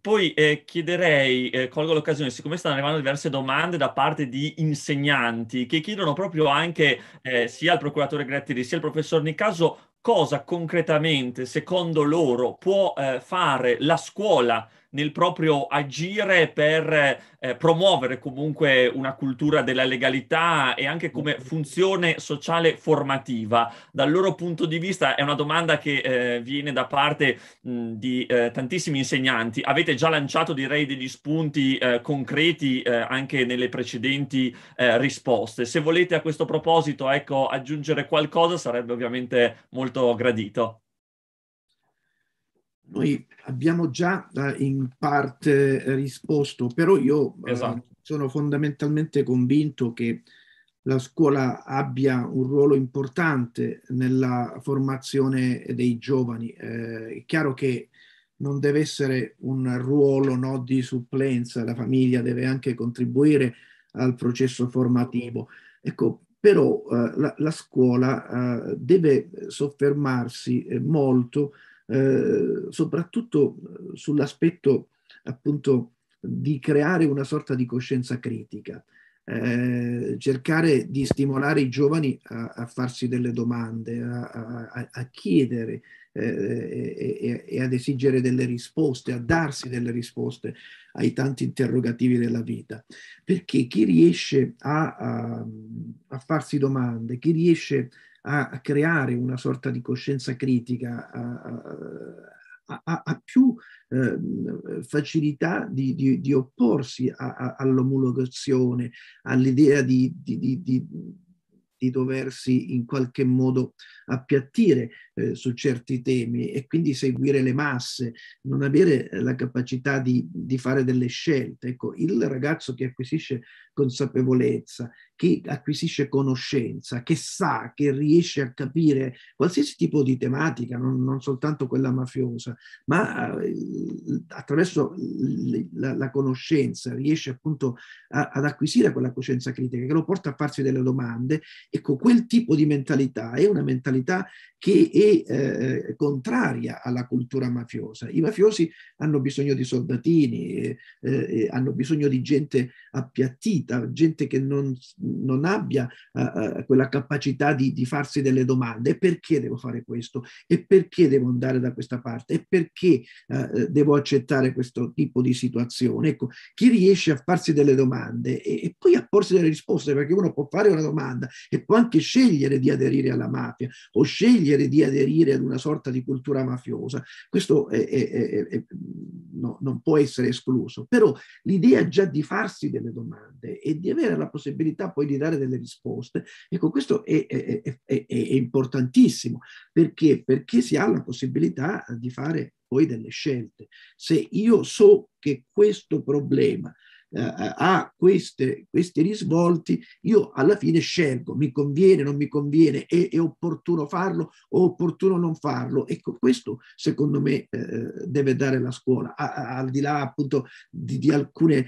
poi eh, chiederei, eh, colgo l'occasione, siccome stanno arrivando diverse domande da parte di insegnanti che chiedono proprio anche eh, sia al procuratore Grattiri sia al professor Nicaso cosa concretamente, secondo loro, può eh, fare la scuola nel proprio agire per eh, promuovere comunque una cultura della legalità e anche come funzione sociale formativa. Dal loro punto di vista è una domanda che eh, viene da parte mh, di eh, tantissimi insegnanti. Avete già lanciato direi degli spunti eh, concreti eh, anche nelle precedenti eh, risposte. Se volete a questo proposito ecco, aggiungere qualcosa sarebbe ovviamente molto gradito. Noi abbiamo già eh, in parte eh, risposto, però io eh, esatto. sono fondamentalmente convinto che la scuola abbia un ruolo importante nella formazione dei giovani. è chiaro che non deve essere un ruolo no, di supplenza, la famiglia deve anche contribuire al processo formativo. Ecco, però eh, la, la, scuola eh, deve soffermarsi molto eh, soprattutto eh, sull'aspetto appunto di creare una sorta di coscienza critica, eh, cercare di stimolare i giovani a, a farsi delle domande, a, a, a chiedere eh, e, e, ad esigere delle risposte, a darsi delle risposte ai tanti interrogativi della vita. Perché chi riesce a farsi domande, chi riesce a a creare una sorta di coscienza critica, a, a, a più eh, facilità di, di, di opporsi all'omologazione, all'idea di, di doversi in qualche modo appiattire eh, su certi temi e quindi seguire le masse, non avere eh, la capacità di, di fare delle scelte. Ecco, il ragazzo che acquisisce consapevolezza, che acquisisce conoscenza, che sa, che riesce a capire qualsiasi tipo di tematica, non, non soltanto quella mafiosa, ma eh, attraverso la, la, conoscenza riesce appunto a, ad acquisire quella coscienza critica che lo porta a farsi delle domande, ecco, quel tipo di mentalità è una mentalità che è eh, contraria alla cultura mafiosa. I mafiosi hanno bisogno di soldatini, eh, eh, eh hanno bisogno di gente appiattita, gente che non, non abbia eh, eh, quella capacità di, di, farsi delle domande. perché devo fare questo? E perché devo andare da questa parte? E perché devo accettare questo tipo di situazione? Ecco, chi riesce a farsi delle domande e, e poi a porsi delle risposte, perché uno può fare una domanda e può anche scegliere di aderire alla mafia o scegliere di aderire aderire ad una sorta di cultura mafiosa. Questo è, è, è, no, non può essere escluso, però l'idea già di farsi delle domande e di avere la possibilità poi di dare delle risposte, ecco questo è, importantissimo perché? perché si ha la possibilità di fare poi delle scelte. Se io so che questo problema eh, eh, ha queste, questi risvolti, io alla fine scelgo, mi conviene, non mi conviene, è, è opportuno farlo o opportuno non farlo. Ecco, questo secondo me eh, deve dare la scuola, al di là appunto di, di alcune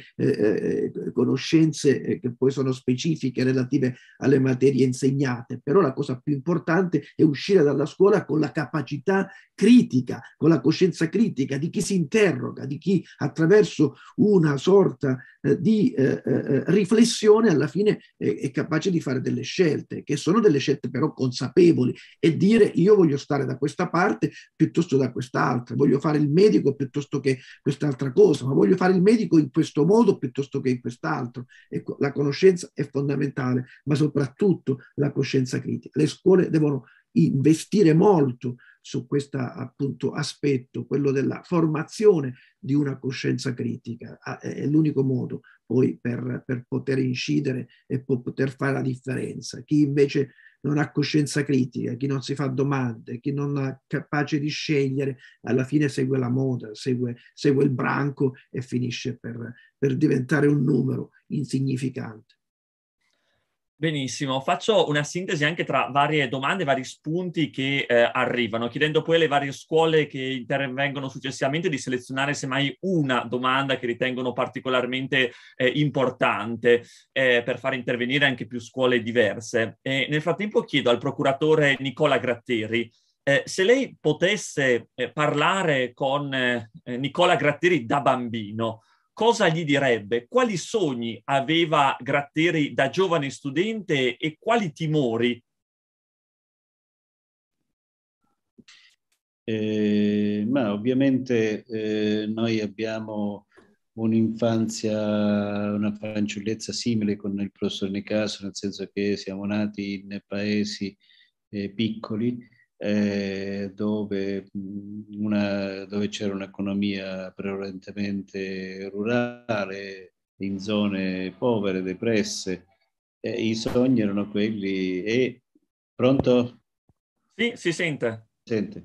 conoscenze che poi sono specifiche relative alle materie insegnate, però la cosa più importante è uscire dalla scuola con la capacità critica, con la coscienza critica di chi si interroga, di chi attraverso una sorta eh, di eh, eh, eh, riflessione alla fine è capace di fare delle scelte, che sono delle scelte però consapevoli e dire io voglio stare da questa parte piuttosto da quest'altra, voglio fare il medico piuttosto che quest'altra cosa, ma voglio fare il medico in questo modo piuttosto che in quest'altro. Ecco, la conoscenza è fondamentale, ma soprattutto la coscienza critica. Le scuole devono investire molto su questo appunto aspetto, quello della formazione di una coscienza critica. Ah, è l'unico modo poi per, per poter incidere e poter fare la differenza. Chi invece non ha coscienza critica, chi non si fa domande, chi non è capace di scegliere, alla fine segue la moda, segue, segue il branco e finisce per, per diventare un numero insignificante. Benissimo, faccio una sintesi anche tra varie domande, vari spunti che eh, arrivano, chiedendo poi alle varie scuole che intervengono successivamente di selezionare semmai una domanda che ritengono particolarmente eh, importante eh, per far intervenire anche più scuole diverse. E nel frattempo chiedo al procuratore Nicola Gratteri eh, se lei potesse eh, parlare con eh, Nicola Gratteri da bambino cosa gli direbbe? Quali sogni aveva Gratteri da giovane studente e quali timori? Eh, ma ovviamente eh, noi abbiamo un'infanzia, una fanciullezza simile con il professor Nicasso, nel senso che siamo nati in paesi eh, piccoli eh, dove, una, dove c'era un'economia prevalentemente rurale, in zone povere, depresse. Eh, I sogni erano quelli e... Pronto? Sì, si sente. Sente.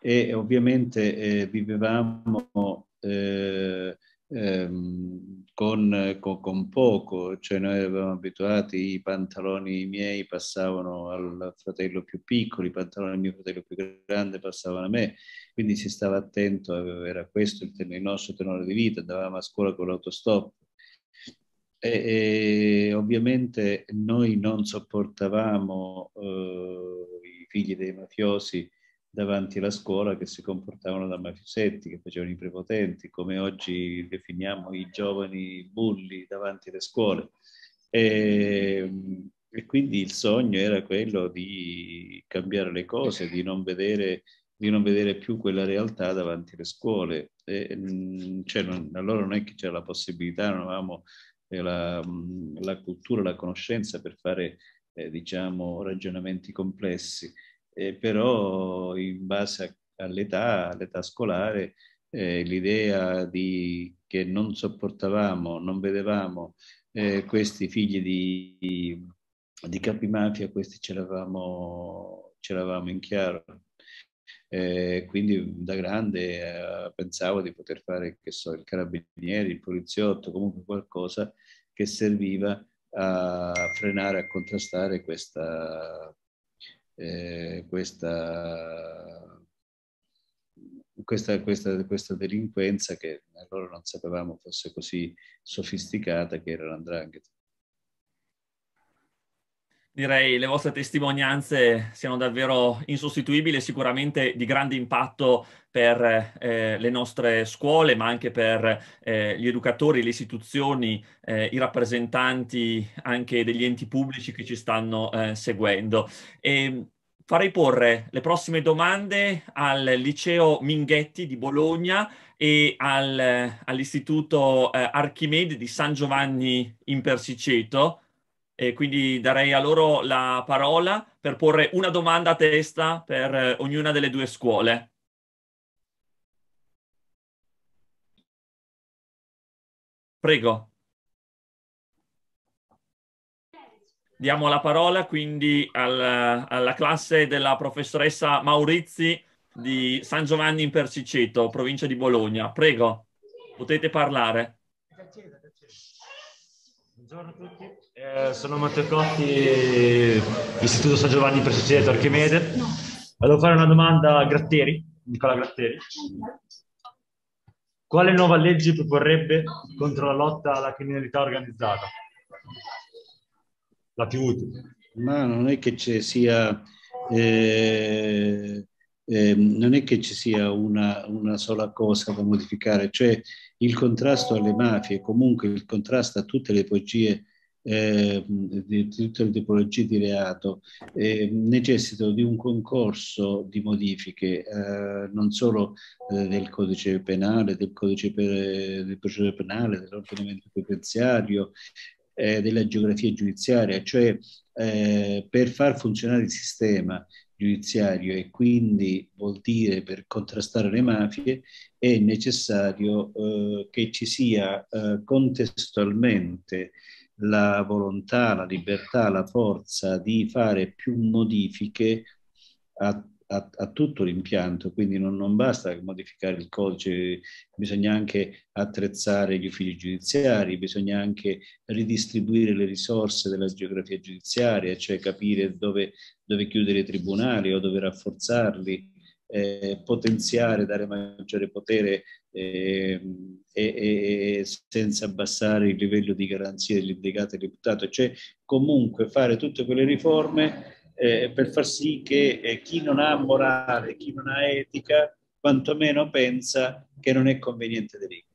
E ovviamente eh, vivevamo eh, ehm, con, con, con, poco, cioè noi eravamo abituati, i pantaloni miei passavano al fratello più piccolo, i pantaloni del mio fratello più grande passavano a me, quindi si stava attento, eh, era questo il, ten- il nostro tenore di vita, andavamo a scuola con l'autostop. E, e ovviamente noi non sopportavamo eh, i figli dei mafiosi davanti alla scuola che si comportavano da mafiosetti, che facevano i prepotenti, come oggi definiamo i giovani bulli davanti alle scuole. E, ehm, e, quindi il sogno era quello di cambiare le cose, di non vedere, di non vedere più quella realtà davanti alle scuole. E, mm, cioè, non, allora non è che c'era la possibilità, non avevamo eh, la, mm, la cultura, la conoscenza per fare eh, diciamo, ragionamenti complessi eh, però in base all'età, all'età scolare, eh, l'idea che non sopportavamo, non vedevamo eh, questi figli di, di capimafia, questi ce l'avevamo, in chiaro. Eh, quindi da grande eh, pensavo di poter fare, che so, il carabinieri, il poliziotto, comunque qualcosa che serviva a frenare, a contrastare questa, eh, questa, questa, questa, questa, delinquenza che allora non sapevamo fosse così sofisticata che era l'andrangheta direi le vostre testimonianze siano davvero insostituibili e sicuramente di grande impatto per eh, le nostre scuole, ma anche per eh, gli educatori, le istituzioni, eh, i rappresentanti anche degli enti pubblici che ci stanno eh, seguendo. E ehm, farei porre le prossime domande al liceo Minghetti di Bologna e al, all'istituto eh, Archimede di San Giovanni in Persiceto e quindi darei a loro la parola per porre una domanda a testa per eh, ognuna delle due scuole. Prego. Diamo la parola quindi al, alla classe della professoressa Maurizi di San Giovanni in Persiceto, provincia di Bologna. Prego, potete parlare. Buongiorno a tutti. Eh, sono Matteo Cotti, Istituto San Giovanni per Ceto Archimede. Volevo fare una domanda a Gratteri, Nicola Gratteri. Quale nuova legge proporrebbe contro la lotta alla criminalità organizzata? La più utile. Ma non è che ci sia, eh, eh, che ci sia una, una sola cosa da modificare, cioè il contrasto alle mafie, comunque il contrasto a tutte le poesie eh, di tutte le tipologie di reato eh, necessitano di un concorso di modifiche eh, non solo eh, del codice penale, del codice per, del procedimento penale, dell'ordinamento penitenziario, eh, della geografia giudiziaria, cioè eh, per far funzionare il sistema giudiziario e quindi vuol dire per contrastare le mafie è necessario che ci sia contestualmente la volontà, la libertà, la forza di fare più modifiche a, a, a tutto l'impianto, quindi non, non, basta modificare il codice, bisogna anche attrezzare gli uffici giudiziari, bisogna anche ridistribuire le risorse della geografia giudiziaria, cioè capire dove, dove chiudere i tribunali o dove rafforzarli, eh, potenziare, dare maggiore potere Ehm, e, e, e, senza abbassare il livello di garanzia degli e del deputato, cioè comunque fare tutte quelle riforme eh, per far sì che eh, chi non ha morale, chi non ha etica, quantomeno pensa che non è conveniente delinquere.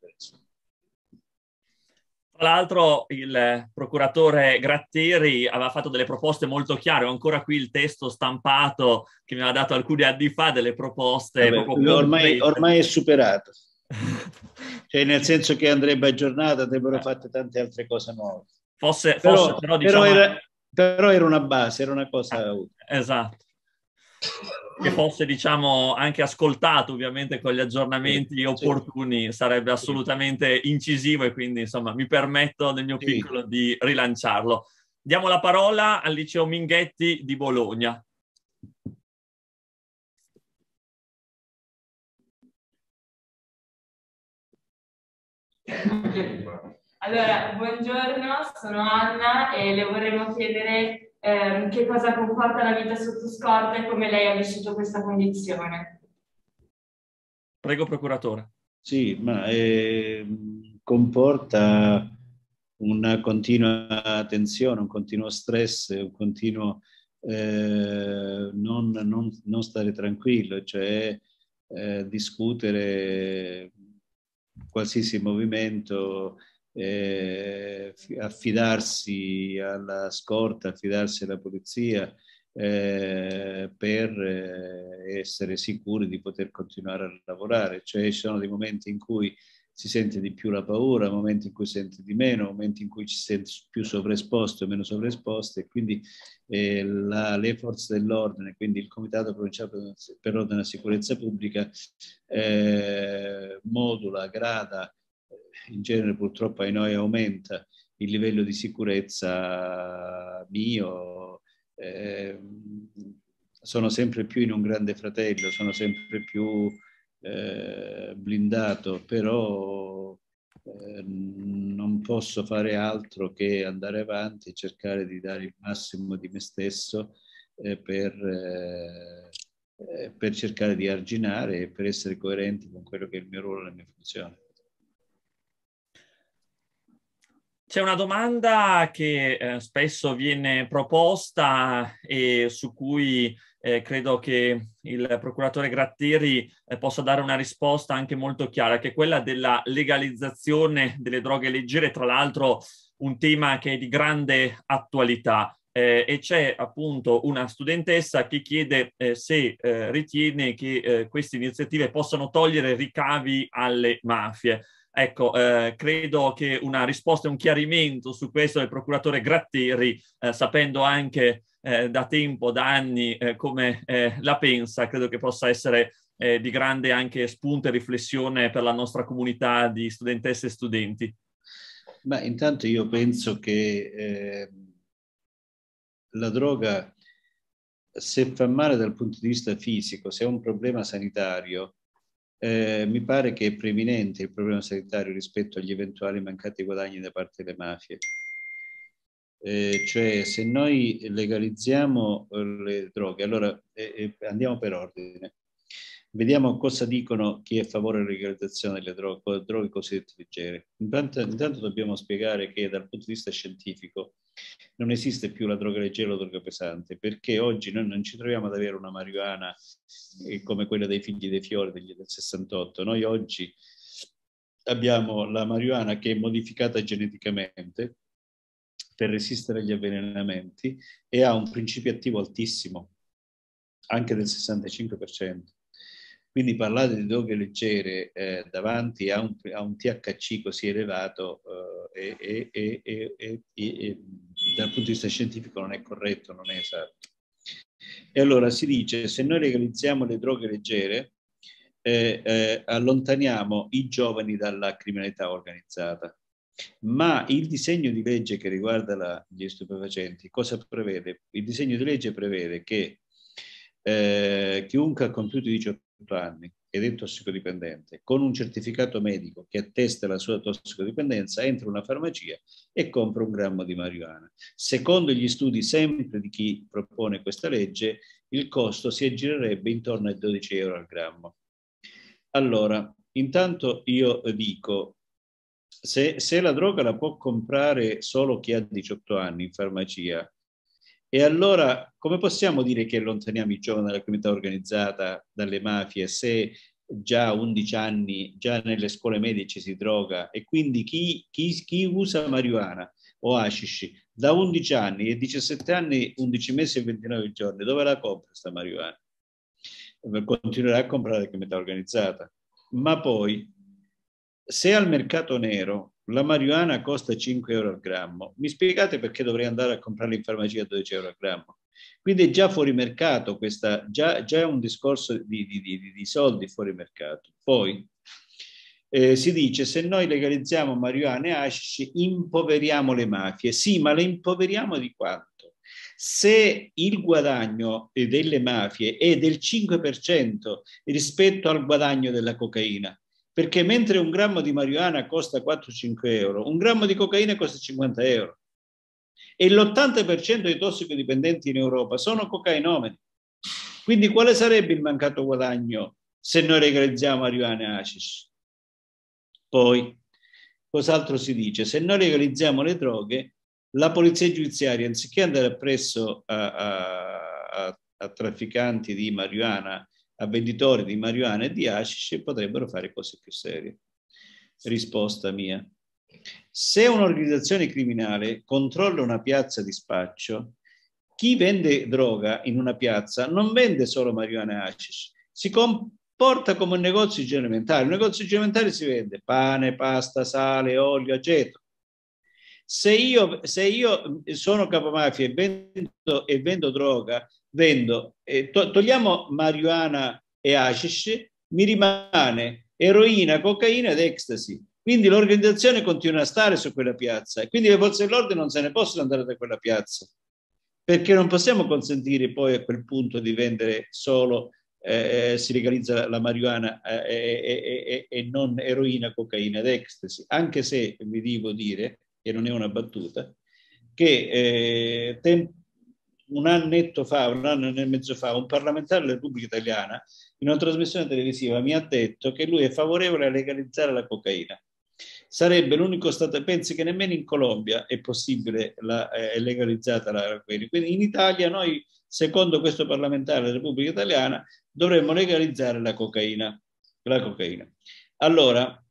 Tra l'altro il procuratore Gratteri aveva fatto delle proposte molto chiare, ho ancora qui il testo stampato che mi aveva dato alcuni anni fa, delle proposte Vabbè, ormai, ormai, è superato cioè nel senso che andrebbe aggiornata, andrebbero fatte tante altre cose nuove. Fosse, però, fosse, però, diciamo... però, era, però era, una base, era una cosa eh, utile. Esatto. Che fosse, diciamo, anche ascoltato ovviamente con gli aggiornamenti sì, opportuni sì. sarebbe assolutamente incisivo e quindi, insomma, mi permetto nel mio piccolo di rilanciarlo. Diamo la parola al liceo Minghetti di Bologna. Allora, buongiorno, sono Anna e le vorremmo chiedere eh, che cosa comporta la vita sotto scorta e come lei ha vissuto questa condizione. Prego, procuratore. Sì, ma eh, comporta una continua tensione, un continuo stress, un continuo eh, non, non, non, stare tranquillo, cioè eh, discutere qualsiasi movimento, eh, affidarsi alla scorta, affidarsi alla polizia eh, per eh, essere sicuri di poter continuare a lavorare. Cioè ci sono dei momenti in cui si sente di più la paura, momenti in cui sente di meno, momenti in cui ci sente più sovraesposto e meno sovraesposto e quindi eh, la, le forze dell'ordine, quindi il Comitato Provinciale per l'Ordine e la Sicurezza Pubblica eh, modula, grada, eh, in genere purtroppo ai noi aumenta il livello di sicurezza mio, eh, sono sempre più in un grande fratello, sono sempre più eh, blindato, però eh, non posso fare altro che andare avanti e cercare di dare il massimo di me stesso eh, per, per cercare di arginare e per essere coerenti con quello che è il mio ruolo e la mia funzione. C'è una domanda che eh, spesso viene proposta e su cui eh, credo che il procuratore Gratteri eh, possa dare una risposta anche molto chiara, che è quella della legalizzazione delle droghe leggere, tra l'altro un tema che è di grande attualità. Eh, e c'è appunto una studentessa che chiede eh, se eh, ritiene che eh, queste iniziative possano togliere ricavi alle mafie. Ecco, eh, credo che una risposta e un chiarimento su questo del procuratore Gratteri, eh, sapendo anche eh, da tempo, da anni, eh, come eh, la pensa, credo che possa essere eh, di grande anche spunto e riflessione per la nostra comunità di studentesse e studenti. Beh, intanto io penso che ehm, la droga, se fa male dal punto di vista fisico, se è un problema sanitario, eh, mi pare che è preeminente il problema sanitario rispetto agli eventuali mancati guadagni da parte delle mafie. Eh, cioè, se noi legalizziamo eh, le droghe, allora eh, eh, andiamo per ordine. Vediamo cosa dicono chi è a favore della legalizzazione delle droghe, droghe cosiddette leggere. Intanto, intanto dobbiamo spiegare che dal punto di vista scientifico non esiste più la droga leggera o la droga pesante, perché oggi noi non ci troviamo ad avere una marijuana eh, come quella dei figli dei fiori degli, del 68, noi oggi abbiamo la marijuana che è modificata geneticamente per resistere agli avvelenamenti e ha un principio attivo altissimo, anche del 65%. Quindi parlare di droghe leggere eh, davanti a un, a un, THC così elevato eh, è, è, è, è dal punto di vista scientifico non è corretto, non è esatto. E allora si dice, se noi legalizziamo le droghe leggere, eh, eh, allontaniamo i giovani dalla criminalità organizzata. Ma il disegno di legge che riguarda la, gli stupefacenti, cosa prevede? Il disegno di legge prevede che eh, chiunque ha compiuto 18 anni che è tossicodipendente, con un certificato medico che attesta la sua tossicodipendenza, entra in una farmacia e compra un grammo di marijuana. Secondo gli studi sempre di chi propone questa legge, il costo si aggirerebbe intorno ai 12 euro al grammo. Allora, intanto io dico, se, se la droga la può comprare solo chi ha 18 anni in farmacia, e allora come possiamo dire che allontaniamo i giovani dalla criminalità organizzata, dalle mafie, se già a 11 anni, già nelle scuole medie ci si droga e quindi chi, chi, chi usa marijuana o hashish da 11 anni e 17 anni, 11 mesi e 29 giorni, dove la compra sta marijuana? Eh, continuerà a comprare la criminalità organizzata. Ma poi, se al mercato nero la marijuana costa 5 euro al grammo. Mi spiegate perché dovrei andare a comprarla in farmacia a 12 euro al grammo? Quindi è già fuori mercato, questa, già, già è un discorso di, di, di, di soldi fuori mercato. Poi eh, si dice se noi legalizziamo marijuana e hashish impoveriamo le mafie. Sì, ma le impoveriamo di quanto? Se il guadagno delle mafie è del 5% rispetto al guadagno della cocaina, perché mentre un grammo di marijuana costa 4-5 euro, un grammo di cocaina costa 50 euro. E l'80% dei tossicodipendenti in Europa sono cocainomani. Quindi quale sarebbe il mancato guadagno se noi legalizziamo marijuana e acis? Poi, cos'altro si dice? Se noi legalizziamo le droghe, la polizia giudiziaria, anziché andare appresso a, a, a, a trafficanti di marijuana, a venditori di marijuana e di hashish potrebbero fare cose più serie. Risposta mia. Se un'organizzazione criminale controlla una piazza di spaccio, chi vende droga in una piazza non vende solo marijuana e hashish, si comporta come un negozio igienimentare. Un negozio igienimentare si vende pane, pasta, sale, olio, aceto. Se io, se io mm, sono capomafia e vendo, e vendo droga, vendo, eh, to, togliamo marijuana e hashish, mi rimane eroina, cocaina ed ecstasy. Quindi l'organizzazione continua a stare su quella piazza e quindi le forze dell'ordine non se ne possono andare da quella piazza perché non possiamo consentire poi a quel punto di vendere solo, eh, eh si legalizza la marijuana eh, eh, e non eroina, cocaina ed ecstasy, anche se vi devo dire e non è una battuta, che eh, tem- un annetto fa, un anno e mezzo fa, un parlamentare della Repubblica Italiana in una trasmissione televisiva mi ha detto che lui è favorevole a legalizzare la cocaina. Sarebbe l'unico stato, pensi che nemmeno in Colombia è possibile, la, eh, è legalizzata la cocaina. Quindi in Italia noi, secondo questo parlamentare della Repubblica Italiana, dovremmo legalizzare la cocaina. La cocaina. Allora,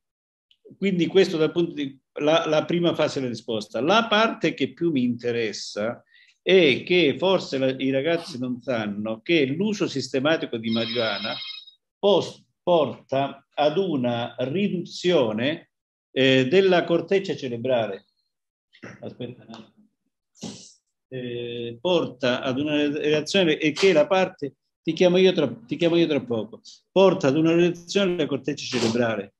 quindi questo dal punto di la, la prima fase della risposta. La parte che più mi interessa è che forse la, i ragazzi non sanno che l'uso sistematico di marijuana post, porta ad una riduzione eh, della corteccia cerebrale. Aspetta un attimo. Eh, porta ad una reazione e che la parte ti chiamo, io tra, ti chiamo io tra poco porta ad una reazione della corteccia cerebrale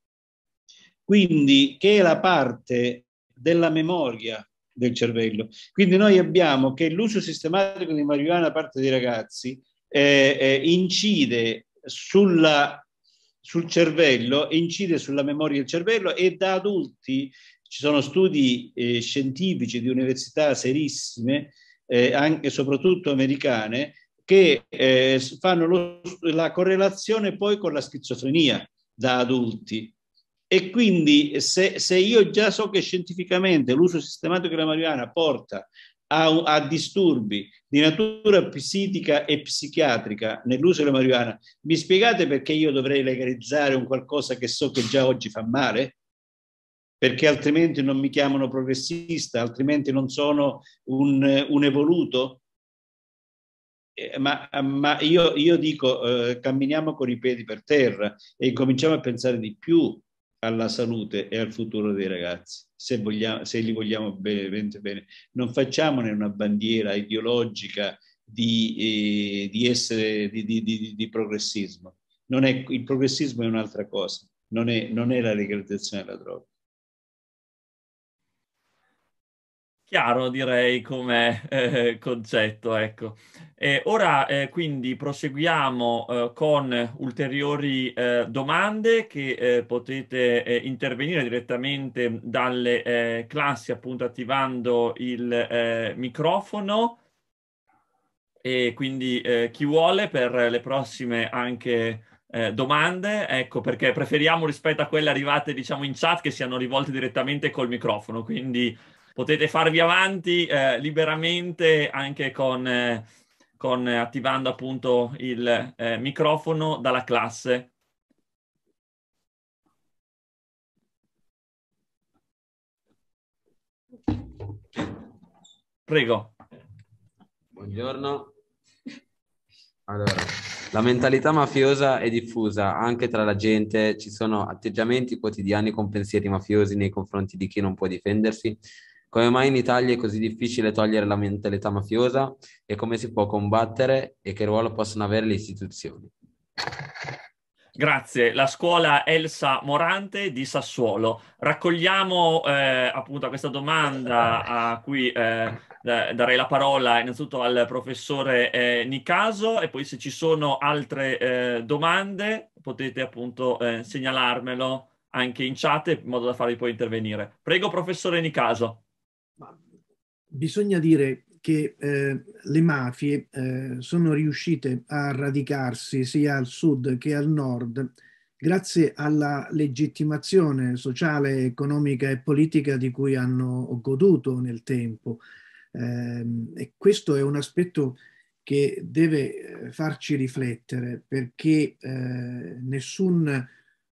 quindi che è la parte della memoria del cervello. Quindi noi abbiamo che l'uso sistematico di marijuana da parte dei ragazzi eh, eh, incide sulla, sul cervello, incide sulla memoria del cervello e da adulti ci sono studi eh, scientifici di università serissime, eh, anche e soprattutto americane, che eh, fanno lo, la correlazione poi con la schizofrenia da adulti e quindi se, se io già so che scientificamente l'uso sistematico della marijuana porta a, a, disturbi di natura psichica e psichiatrica nell'uso della marijuana, mi spiegate perché io dovrei legalizzare un qualcosa che so che già oggi fa male? Perché altrimenti non mi chiamano progressista, altrimenti non sono un, un evoluto? Eh, ma, ma, io, io dico, eh, camminiamo con i piedi per terra e cominciamo a pensare di più alla salute e al futuro dei ragazzi, se, vogliamo, se li vogliamo bene, bene. Non facciamone una bandiera ideologica di, eh, di essere di, di, di progressismo. È, il progressismo è un'altra cosa, non è, non è la legalizzazione della droga. chiaro direi come eh, concetto, ecco. E ora eh, quindi proseguiamo eh, con ulteriori eh, domande che eh, potete eh, intervenire direttamente dalle classi appunto attivando il microfono e quindi chi vuole per le prossime anche eh, domande, ecco perché preferiamo rispetto a quelle arrivate diciamo in chat che siano rivolte direttamente col microfono, quindi potete farvi avanti eh, liberamente anche con, eh, con, eh, attivando appunto il eh, microfono dalla classe. Prego. Buongiorno. Allora, la mentalità mafiosa è diffusa anche tra la gente, ci sono atteggiamenti quotidiani con pensieri mafiosi nei confronti di chi non può difendersi come mai in Italia è così difficile togliere la mentalità mafiosa e come si può combattere e che ruolo possono avere le istituzioni? Grazie, la scuola Elsa Morante di Sassuolo. Raccogliamo eh, appunto a questa domanda a cui eh, darei la parola innanzitutto al professore eh, Nicaso e poi se ci sono altre eh, domande potete appunto eh, segnalarmelo anche in chat in modo da farvi poi intervenire. Prego professore Nicaso bisogna dire che eh, le mafie eh, sono riuscite a radicarsi sia al sud che al nord grazie alla legittimazione sociale, economica e politica di cui hanno goduto nel tempo. Ehm, e questo è un aspetto che deve eh, farci riflettere perché eh, nessun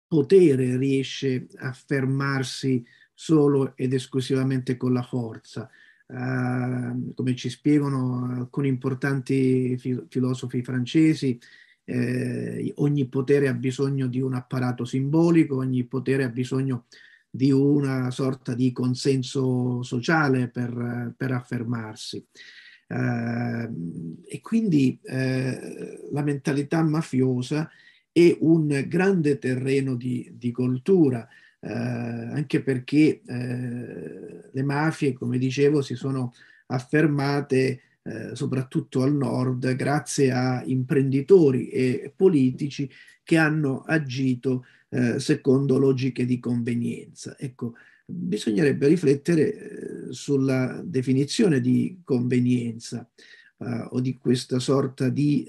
potere riesce a fermarsi solo ed esclusivamente con la forza. Uh, come ci spiegano alcuni importanti fil- filosofi francesi, eh, ogni potere ha bisogno di un apparato simbolico, ogni potere ha bisogno di una sorta di consenso sociale per, per affermarsi. Eh, e quindi eh, la mentalità mafiosa è un grande terreno di, di coltura eh, anche perché eh, le mafie, come dicevo, si sono affermate eh, soprattutto al nord grazie a imprenditori e politici che hanno agito eh, secondo logiche di convenienza. Ecco, bisognerebbe riflettere eh, sulla definizione di convenienza o di questa sorta di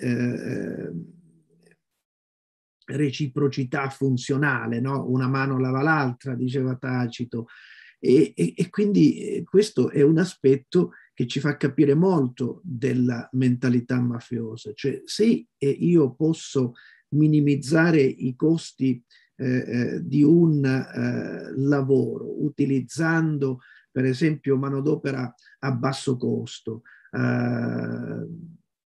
reciprocità funzionale, no? una mano lava l'altra, diceva Tacito. E, e, e, quindi eh, questo è un aspetto che ci fa capire molto della mentalità mafiosa. Cioè, se eh, io posso minimizzare i costi eh, eh, di un eh, lavoro utilizzando, per esempio, manodopera a basso costo, eh,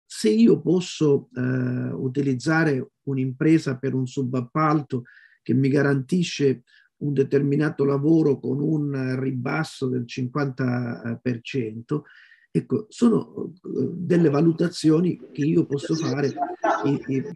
se io posso utilizzare un'impresa per un subappalto che mi garantisce un determinato lavoro con un ribasso del 50%. Eh, ecco, sono eh, delle valutazioni che io posso fare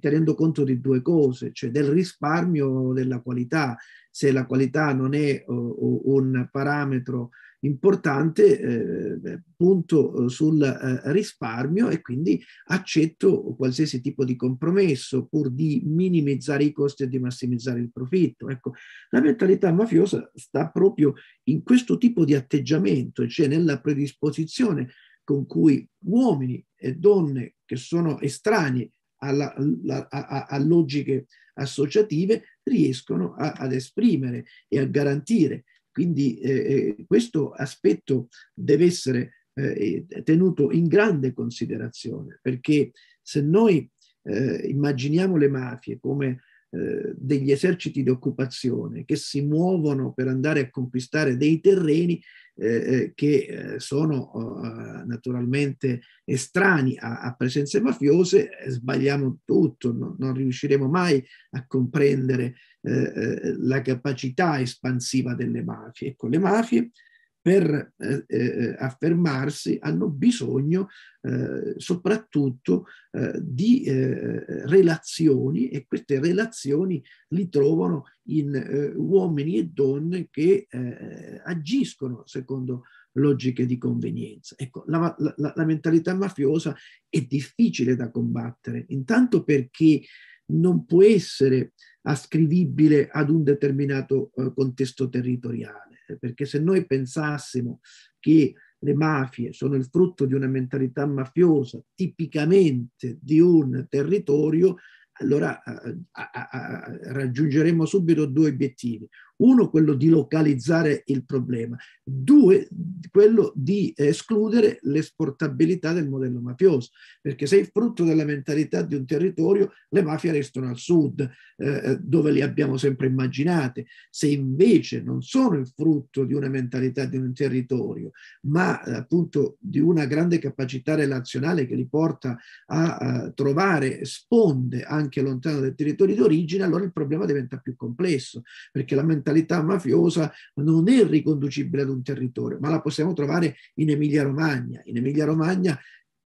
tenendo conto di due cose, cioè del risparmio della qualità. Se la qualità non è un parametro importante eh, punto eh, sul eh, risparmio e quindi accetto qualsiasi tipo di compromesso pur di minimizzare i costi e di massimizzare il profitto. Ecco, la mentalità mafiosa sta proprio in questo tipo di atteggiamento, cioè nella predisposizione con cui uomini e donne che sono estranei alla, alla, a, a, logiche associative riescono a, ad esprimere e a garantire quindi eh, eh, questo aspetto deve essere eh, tenuto in grande considerazione perché se noi eh, immaginiamo le mafie come eh, degli eserciti di occupazione che si muovono per andare a conquistare dei terreni eh, eh che eh, sono eh, naturalmente estranei a, a, presenze mafiose, sbagliamo tutto, no, non riusciremo mai a comprendere la capacità espansiva delle mafie. Ecco, le mafie per eh, eh, affermarsi hanno bisogno eh, soprattutto eh, di eh, relazioni e queste relazioni li trovano in eh, uomini e donne che agiscono secondo logiche di convenienza. Ecco, la, la, la mentalità mafiosa è difficile da combattere, intanto perché non può essere ascrivibile ad un determinato contesto territoriale perché se noi pensassimo che le mafie sono il frutto di una mentalità mafiosa tipicamente di un territorio, allora eh, a, a, a, raggiungeremo subito due obiettivi. Uno, quello di localizzare il problema. Due, quello di escludere l'esportabilità del modello mafioso, perché se è frutto della mentalità di un territorio, le mafie restano al sud, eh, eh, dove le abbiamo sempre immaginate. Se invece non sono il frutto di una mentalità di un territorio, ma eh, appunto di una grande capacità relazionale che li porta a, a eh, trovare sponde anche lontano dai territori d'origine, allora il problema diventa più complesso, perché la mentalità mentalità mafiosa non è riconducibile ad un territorio, ma la possiamo trovare in Emilia-Romagna. In Emilia-Romagna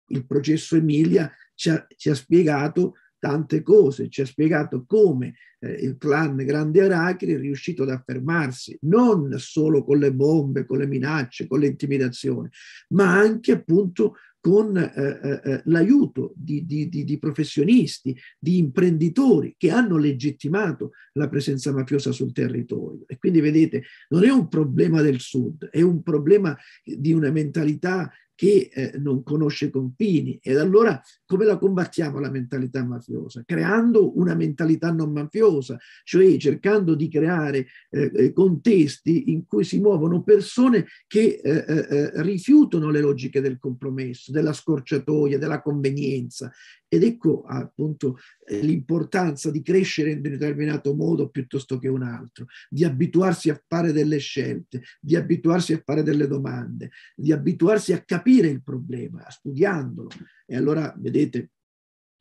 il processo Emilia ci ha, ci ha spiegato tante cose, ci ha spiegato come eh, il clan Grande Arachidi è riuscito ad affermarsi, non solo con le bombe, con le minacce, con le intimidazioni, ma anche appunto con eh, eh, eh, l'aiuto di, di, di, di, professionisti, di imprenditori che hanno legittimato la presenza mafiosa sul territorio. E quindi vedete, non è un problema del sud, è un problema di una mentalità che eh, non conosce confini. Ed allora come la combattiamo la mentalità mafiosa? Creando una mentalità non mafiosa, cioè cercando di creare eh, eh contesti in cui si muovono persone che eh, eh, eh, rifiutano le logiche del compromesso, della scorciatoia, della convenienza. Ed ecco appunto l'importanza di crescere in un determinato modo piuttosto che un altro, di abituarsi a fare delle scelte, di abituarsi a fare delle domande, di abituarsi a capire capire il problema, studiandolo. E allora, vedete,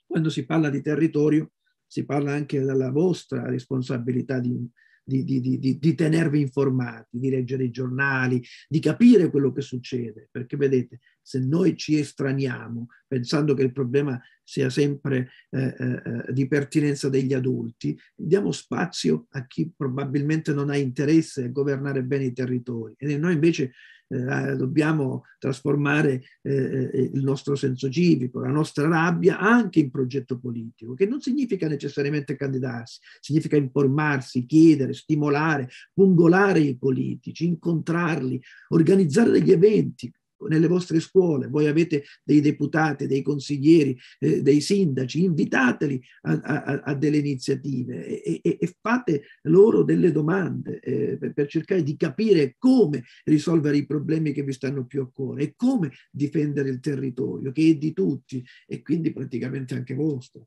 quando si parla di territorio, si parla anche della vostra responsabilità di, di, di, di tenervi informati, di leggere i giornali, di capire quello che succede, perché vedete, se noi ci estraniamo pensando che il problema sia sempre eh, eh, di pertinenza degli adulti, diamo spazio a chi probabilmente non ha interesse a governare bene i territori e noi invece eh, dobbiamo trasformare eh, eh, il nostro senso civico, la nostra rabbia anche in progetto politico, che non significa necessariamente candidarsi, significa informarsi, chiedere, stimolare, pungolare i politici, incontrarli, organizzare degli eventi, nelle vostre scuole, voi avete dei deputati, dei consiglieri, eh, dei sindaci, invitateli a, a, a delle iniziative e, e, e, fate loro delle domande eh, per, per, cercare di capire come risolvere i problemi che vi stanno più a cuore e come difendere il territorio che è di tutti e quindi praticamente anche vostro.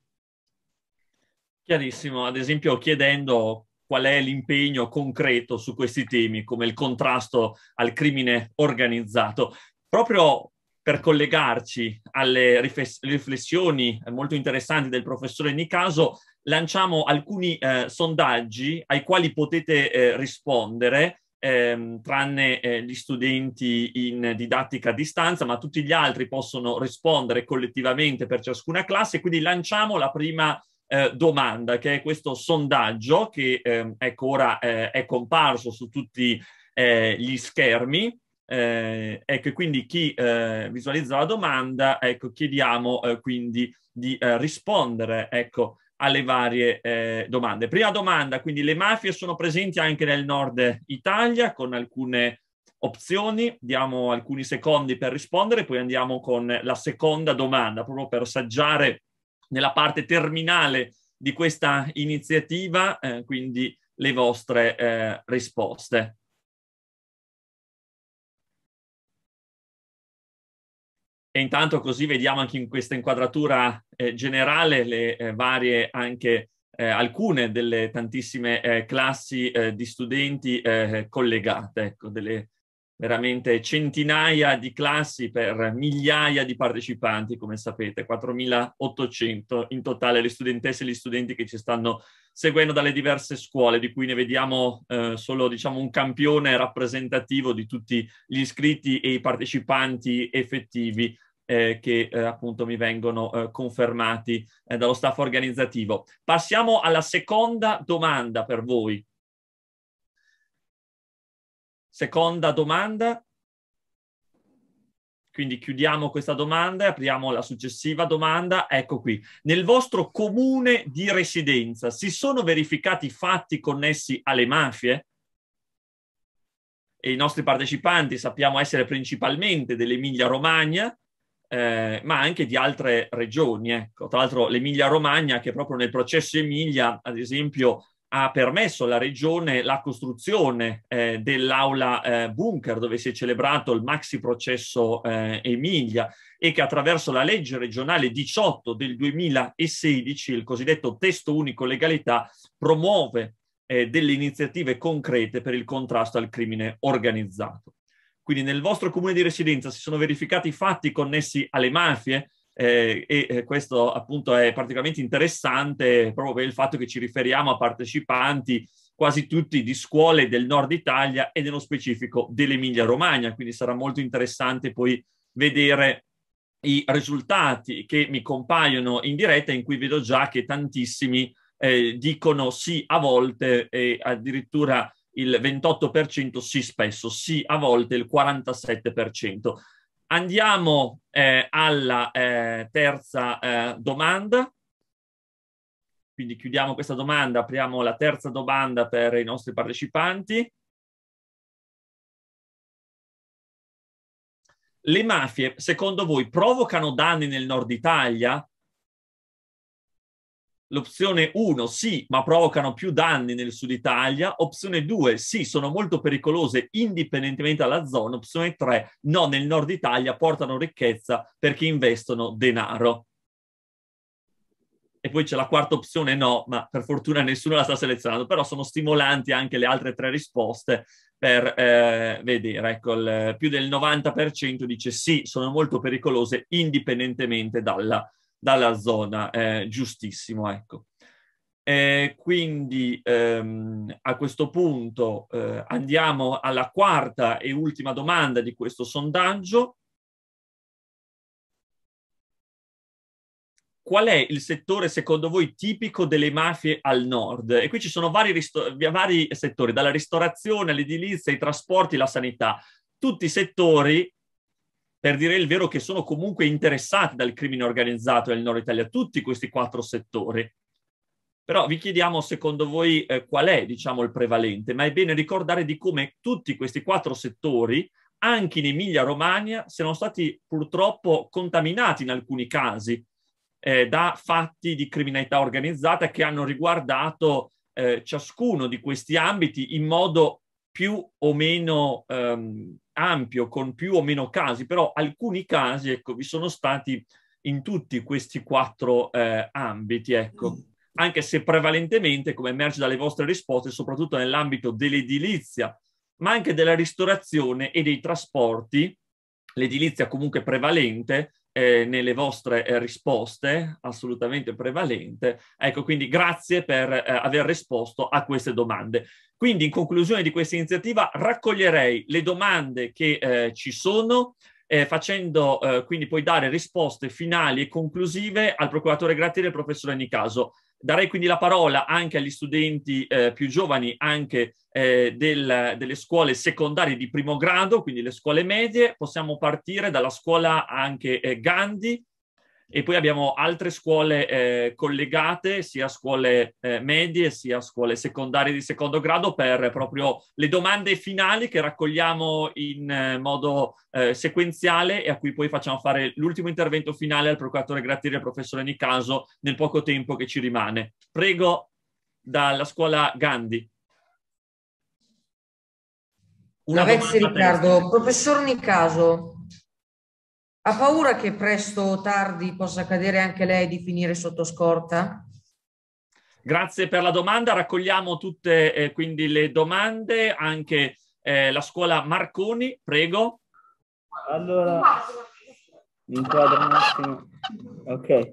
Chiarissimo, ad esempio chiedendo qual è l'impegno concreto su questi temi come il contrasto al crimine organizzato proprio per collegarci alle riflessioni molto interessanti del professore Nicaso, lanciamo alcuni eh, sondaggi ai quali potete eh, rispondere, ehm, tranne eh, gli studenti in didattica a distanza, ma tutti gli altri possono rispondere collettivamente per ciascuna classe, quindi lanciamo la prima eh, domanda, che è questo sondaggio che ehm, ecco ora eh, è comparso su tutti eh, gli schermi eh, ecco, quindi chi eh, visualizza la domanda, ecco, chiediamo eh, quindi di eh, rispondere, ecco, alle varie eh, domande. Prima domanda, quindi le mafie sono presenti anche nel nord Italia con alcune opzioni, diamo alcuni secondi per rispondere, poi andiamo con la seconda domanda, proprio per assaggiare nella parte terminale di questa iniziativa, eh, quindi le vostre risposte. E intanto così vediamo anche in questa inquadratura eh, generale le eh, varie anche eh, alcune delle tantissime eh, classi eh, di studenti eh, collegate, ecco, delle veramente centinaia di classi per migliaia di partecipanti, come sapete, 4.800 in totale le studentesse e gli studenti che ci stanno seguendo dalle diverse scuole, di cui ne vediamo eh, solo diciamo, un campione rappresentativo di tutti gli iscritti e i partecipanti effettivi eh, che eh, appunto mi vengono eh, confermati eh, dallo staff organizzativo. Passiamo alla seconda domanda per voi. Seconda domanda. Quindi chiudiamo questa domanda e apriamo la successiva domanda. Ecco qui. Nel vostro comune di residenza si sono verificati fatti connessi alle mafie? E I nostri partecipanti sappiamo essere principalmente dell'Emilia Romagna, eh, ma anche di altre regioni. Ecco. Tra l'altro l'Emilia Romagna, che proprio nel processo Emilia, ad esempio, ha permesso alla regione la costruzione eh, dell'aula eh, bunker dove si è celebrato il maxi processo eh, Emilia e che attraverso la legge regionale 18 del 2016, il cosiddetto testo unico legalità, promuove eh, delle iniziative concrete per il contrasto al crimine organizzato. Quindi nel vostro comune di residenza si sono verificati fatti connessi alle mafie, eh, e eh, questo appunto è particolarmente interessante proprio per il fatto che ci riferiamo a partecipanti quasi tutti di scuole del nord Italia e nello specifico dell'Emilia Romagna, quindi sarà molto interessante poi vedere i risultati che mi compaiono in diretta in cui vedo già che tantissimi eh, dicono sì a volte e addirittura il 28% sì spesso, sì a volte il 47%. Andiamo eh, alla eh, terza eh, domanda. Quindi chiudiamo questa domanda, apriamo la terza domanda per i nostri partecipanti. Le mafie, secondo voi, provocano danni nel nord Italia? L'opzione 1, sì, ma provocano più danni nel sud Italia. Opzione 2, sì, sono molto pericolose indipendentemente dalla zona. Opzione 3, no, nel nord Italia portano ricchezza perché investono denaro. E poi c'è la quarta opzione, no, ma per fortuna nessuno la sta selezionando, però sono stimolanti anche le altre tre risposte per eh, vedere. Ecco, il, più del 90% dice sì, sono molto pericolose indipendentemente dalla zona dalla zona, eh, giustissimo, ecco. E quindi ehm, a questo punto eh, andiamo alla quarta e ultima domanda di questo sondaggio. Qual è il settore secondo voi tipico delle mafie al nord? E qui ci sono vari, vari settori, dalla ristorazione all'edilizia, ai trasporti, alla sanità. Tutti settori per dire il vero che sono comunque interessati dal crimine organizzato del Nord Italia, tutti questi quattro settori. Però vi chiediamo secondo voi eh, qual è, diciamo, il prevalente, ma è bene ricordare di come tutti questi quattro settori, anche in Emilia-Romagna, siano stati purtroppo contaminati in alcuni casi eh, da fatti di criminalità organizzata che hanno riguardato eh, ciascuno di questi ambiti in modo più o meno ehm, ampio, con più o meno casi, però alcuni casi, ecco, vi sono stati in tutti questi quattro eh, ambiti, ecco. Mm. Anche se prevalentemente, come emerge dalle vostre risposte, soprattutto nell'ambito dell'edilizia, ma anche della ristorazione e dei trasporti, l'edilizia comunque prevalente, eh, nelle vostre eh, risposte, assolutamente prevalente. Ecco, quindi grazie per eh, aver risposto a queste domande. Quindi in conclusione di questa iniziativa raccoglierei le domande che eh, ci sono, eh, facendo eh, quindi poi dare risposte finali e conclusive al procuratore Gratteri e al professore Nicaso. Darei quindi la parola anche agli studenti eh, più giovani, anche eh, del, delle scuole secondarie di primo grado, quindi le scuole medie. Possiamo partire dalla scuola anche eh, Gandhi, e poi abbiamo altre scuole eh, collegate, sia scuole eh, medie sia scuole secondarie di secondo grado, per proprio le domande finali che raccogliamo in eh, modo eh, sequenziale e a cui poi facciamo fare l'ultimo intervento finale al procuratore Grattiri e al professore Nicaso nel poco tempo che ci rimane. Prego, dalla scuola Gandhi. Una Grazie Riccardo. Professor Nicaso, ha paura che presto o tardi possa accadere anche lei di finire sotto scorta? Grazie per la domanda, raccogliamo tutte eh, quindi le domande, anche eh, la scuola Marconi, prego. Allora, mi inquadro un attimo. Ok.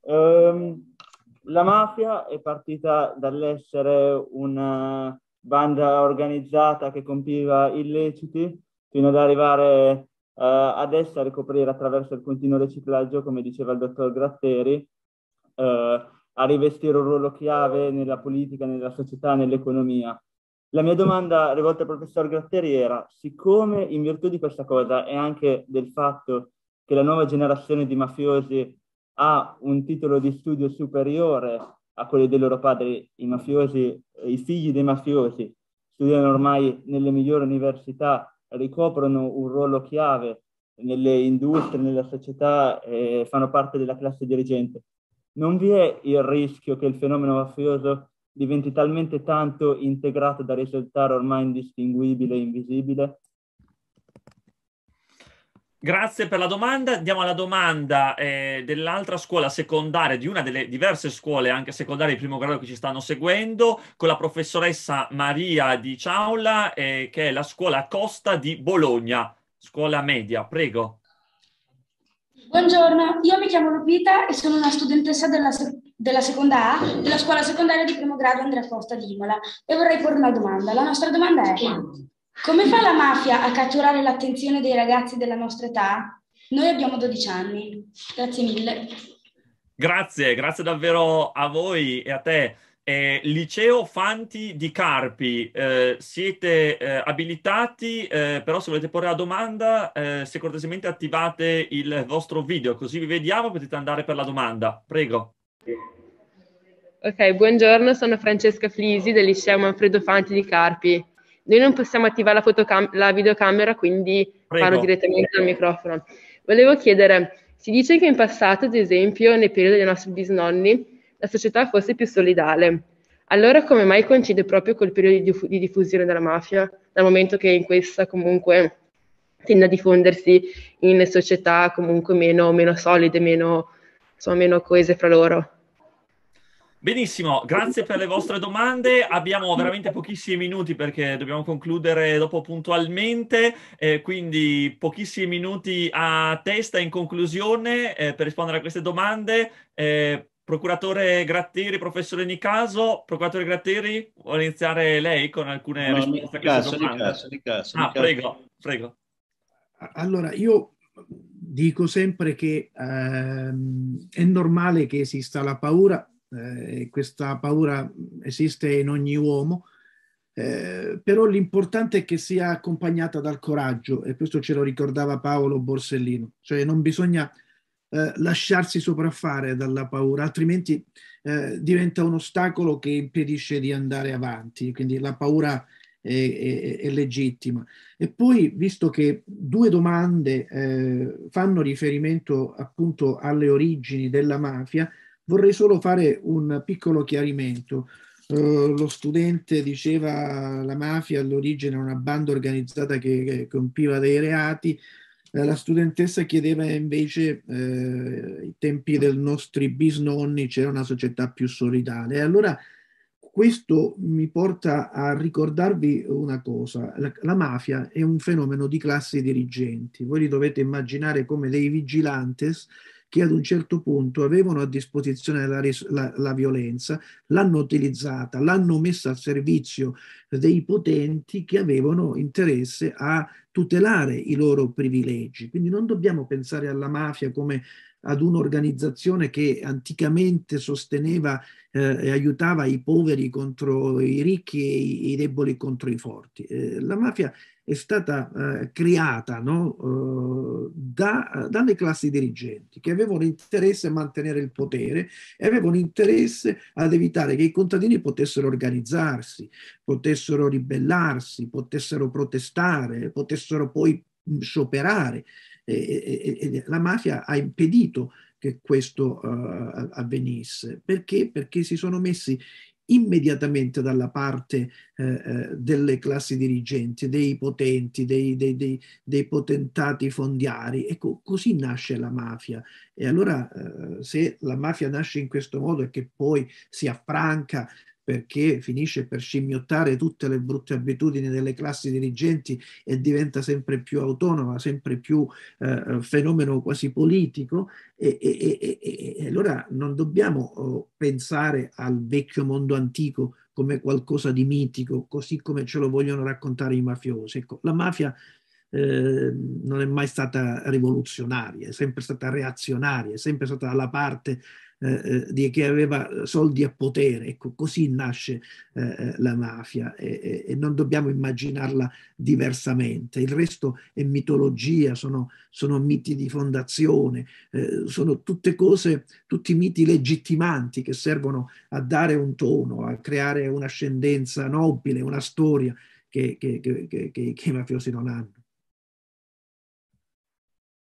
Um, la mafia è partita dall'essere una banda organizzata che compiva illeciti fino ad arrivare eh, adesso a ricoprire attraverso il continuo riciclaggio, come diceva il dottor Gratteri, eh, a rivestire un ruolo chiave nella politica, nella società, nell'economia. La mia domanda rivolta al professor Gratteri era, siccome in virtù di questa cosa e anche del fatto che la nuova generazione di mafiosi ha un titolo di studio superiore a quelli dei loro padri, i mafiosi, i figli dei mafiosi studiano ormai nelle migliori università ricoprono un ruolo chiave nelle industrie, nella società e fanno parte della classe dirigente. Non vi è il rischio che il fenomeno mafioso diventi talmente tanto integrato da risultare ormai indistinguibile e invisibile? Grazie per la domanda. Andiamo alla domanda eh, dell'altra scuola secondaria, di una delle diverse scuole anche secondarie di primo grado che ci stanno seguendo, con la professoressa Maria Di Ciaula, eh, che è la scuola Costa di Bologna, scuola media. Prego. Buongiorno, io mi chiamo Lupita e sono una studentessa della, della seconda A della scuola secondaria di primo grado Andrea Costa di Imola e vorrei porre una domanda. La nostra domanda è... Come fa la mafia a catturare l'attenzione dei ragazzi della nostra età? Noi abbiamo 12 anni. Grazie mille. Grazie, grazie davvero a voi e a te. Eh, liceo Fanti di Carpi, eh, siete eh, abilitati, eh, però se volete porre la domanda, eh, se cortesemente attivate il vostro video, così vi vediamo, potete andare per la domanda. Prego. Ok, buongiorno, sono Francesca Flisi del liceo Manfredo Fanti di Carpi. Noi non possiamo attivare la, fotocam- la videocamera, quindi Prego. parlo direttamente al microfono. Volevo chiedere, si dice che in passato, ad esempio, nel periodo dei nostri bisnonni, la società fosse più solidale. Allora come mai coincide proprio col periodo di, diff- di diffusione della mafia, dal momento che in questa comunque tende a diffondersi in società comunque meno, meno solide, meno, insomma, meno coese fra loro? Benissimo, grazie per le vostre domande. Abbiamo veramente pochissimi minuti perché dobbiamo concludere dopo puntualmente, eh, quindi pochissimi minuti a testa in conclusione eh, per rispondere a queste domande. Eh, procuratore Gratteri, professore Nicaso, procuratore Gratteri, vuole iniziare lei con alcune no, risposte a queste domande? Nicaso, Nicaso, ah, prego, prego. Allora, io dico sempre che ehm, è normale che esista la paura eh, questa paura esiste in ogni uomo, eh, però l'importante è che sia accompagnata dal coraggio e questo ce lo ricordava Paolo Borsellino, cioè non bisogna eh, lasciarsi sopraffare dalla paura, altrimenti eh, diventa un ostacolo che impedisce di andare avanti, quindi la paura è, è, è legittima. E poi, visto che due domande eh, fanno riferimento appunto alle origini della mafia, Vorrei solo fare un piccolo chiarimento. Uh, lo studente diceva la mafia all'origine era una banda organizzata che, che compiva dei reati, uh, la studentessa chiedeva invece uh, eh, ai tempi dei nostri bisnonni c'era una società più solidale. allora questo mi porta a ricordarvi una cosa, la, la mafia è un fenomeno di classi dirigenti, voi li dovete immaginare come dei vigilantes che ad un certo punto avevano a disposizione la, la, la violenza, l'hanno utilizzata, l'hanno messa al servizio dei potenti che avevano interesse a tutelare i loro privilegi. Quindi non dobbiamo pensare alla mafia come ad un'organizzazione che anticamente sosteneva eh, e aiutava i poveri contro i ricchi e i, i deboli contro i forti. Eh, la mafia è stata eh, creata no, eh, da, dalle classi dirigenti che avevano interesse a mantenere il potere e avevano interesse ad evitare che i contadini potessero organizzarsi, potessero ribellarsi, potessero protestare, potessero poi mm, scioperare. E, e, e la mafia ha impedito che questo uh, avvenisse. Perché? Perché si sono messi immediatamente dalla parte eh, eh, delle classi dirigenti, dei potenti, dei, dei, dei, dei, potentati fondiari. Ecco, così nasce la mafia. E allora eh, se la mafia nasce in questo modo e che poi si affranca perché finisce per scimmiottare tutte le brutte abitudini delle classi dirigenti e diventa sempre più autonoma, sempre più eh, eh fenomeno quasi politico. E, e, e, e allora non dobbiamo oh, pensare al vecchio mondo antico come qualcosa di mitico, così come ce lo vogliono raccontare i mafiosi. Ecco, la mafia eh, non è mai stata rivoluzionaria, è sempre stata reazionaria, è sempre stata alla parte eh, eh che aveva eh, soldi a potere. Ecco, così nasce eh, eh la mafia e, e, non dobbiamo immaginarla diversamente. Il resto è mitologia, sono, sono miti di fondazione, eh, sono tutte cose, tutti miti legittimanti che servono a dare un tono, a creare un'ascendenza nobile, una storia che, che, che, che i mafiosi non hanno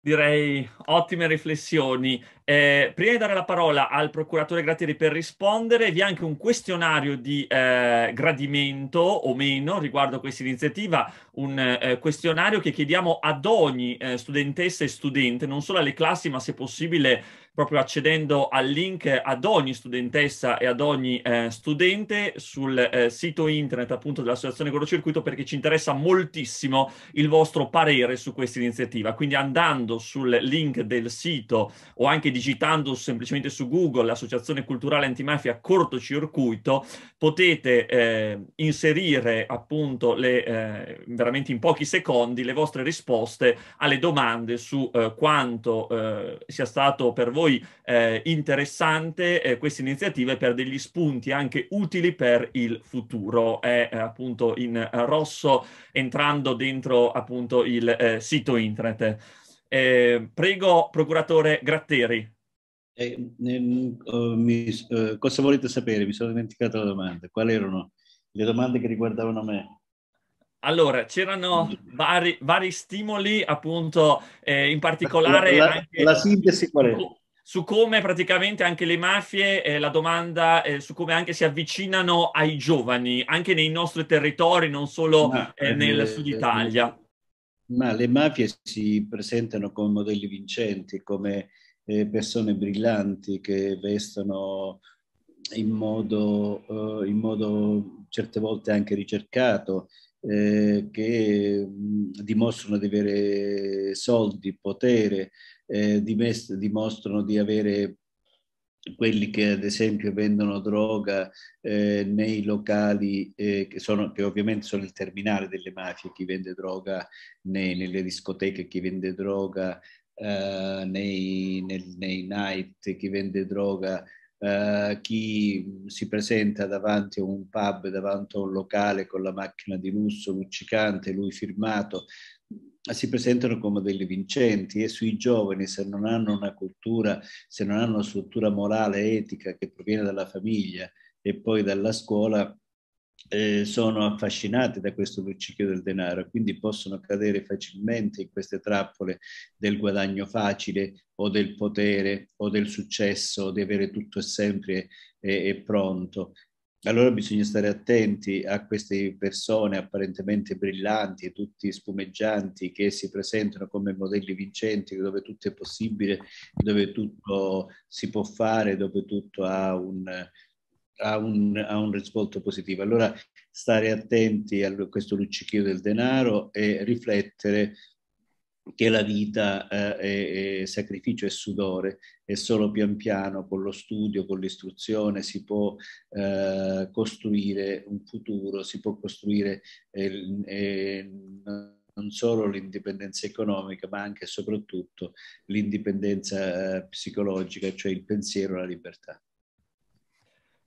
direi ottime riflessioni. Eh, prima di dare la parola al procuratore Gratteri per rispondere, vi è anche un questionario di eh, gradimento o meno riguardo a questa iniziativa, un eh, questionario che chiediamo ad ogni eh, studentessa e studente, non solo alle classi, ma se possibile proprio accedendo al link ad ogni studentessa e ad ogni eh, studente sul eh, sito internet appunto dell'Associazione Corocircuito perché ci interessa moltissimo il vostro parere su questa iniziativa. Quindi andando sul link del sito o anche di digitando semplicemente su Google l'Associazione Culturale Antimafia Cortocircuito, potete eh, inserire appunto le, eh, veramente in pochi secondi le vostre risposte alle domande su eh, quanto eh, sia stato per voi eh, interessante eh, questa iniziativa e per degli spunti anche utili per il futuro. È appunto in rosso entrando dentro appunto il sito internet. Eh, prego, procuratore Gratteri. Ehm, eh, nel, mi, eh, cosa volete sapere? Mi sono dimenticato la domanda. Quali erano le domande che riguardavano me? Allora, c'erano vari, vari, stimoli, appunto, eh, in particolare... La, la, la sintesi qual è? Su, come praticamente anche le mafie, eh, la domanda eh, su come anche si avvicinano ai giovani, anche nei nostri territori, non solo no, ah, eh, nel eh, sud Italia. Eh, ma le mafie si presentano come modelli vincenti, come eh, persone brillanti che vestono in modo, eh, in modo certe volte anche ricercato, eh, che mh, dimostrano di avere soldi, potere, eh, dimest- dimostrano di avere quelli che ad esempio vendono droga eh, nei locali eh, che, sono, che, ovviamente sono il terminale delle mafie, chi vende droga nei, nelle discoteche, chi vende droga eh, nei, nel, nei, night, chi vende droga, eh, chi si presenta davanti a un pub, davanti a un locale con la macchina di lusso luccicante, lui firmato, eh, si presentano come delle vincenti e sui giovani, se non hanno una cultura, se non hanno una struttura morale e etica che proviene dalla famiglia e poi dalla scuola, eh, sono affascinati da questo luccichio del denaro, quindi possono cadere facilmente in queste trappole del guadagno facile o del potere o del successo, di avere tutto sempre e pronto. Allora bisogna stare attenti a queste persone apparentemente brillanti, tutti spumeggianti, che si presentano come modelli vincenti, dove tutto è possibile, dove tutto si può fare, dove tutto ha un, ha un, ha un risvolto positivo. Allora stare attenti a questo luccichio del denaro e riflettere che la vita eh, è, è, sacrificio e sudore e solo pian piano con lo studio, con l'istruzione si può eh, costruire un futuro, si può costruire eh, eh non solo l'indipendenza economica ma anche e soprattutto l'indipendenza eh, psicologica, cioè il pensiero e la libertà.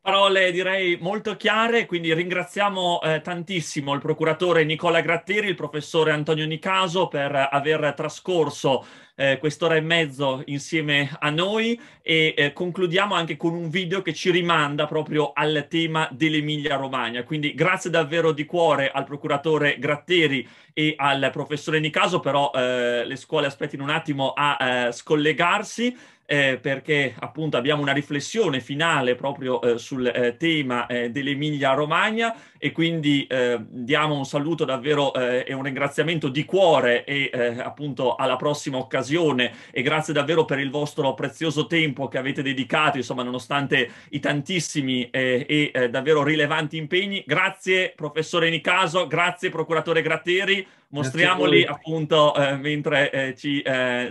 Parole direi molto chiare, quindi ringraziamo eh, tantissimo il procuratore Nicola Gratteri, il professore Antonio Nicaso per aver trascorso eh, quest'ora e mezzo insieme a noi e eh, concludiamo anche con un video che ci rimanda proprio al tema dell'Emilia Romagna. Quindi grazie davvero di cuore al procuratore Gratteri e al professore Nicaso, però eh, le scuole aspettino un attimo a eh, scollegarsi eh, perché appunto abbiamo una riflessione finale proprio eh, sul eh, tema eh, dell'Emilia Romagna e quindi eh, diamo un saluto davvero eh, e un ringraziamento di cuore e eh, appunto alla prossima occasione e grazie davvero per il vostro prezioso tempo che avete dedicato, insomma, nonostante i tantissimi eh, e eh, davvero rilevanti impegni. Grazie professore Nicaso, grazie procuratore Gratteri. Mostriamoli appunto eh, mentre ci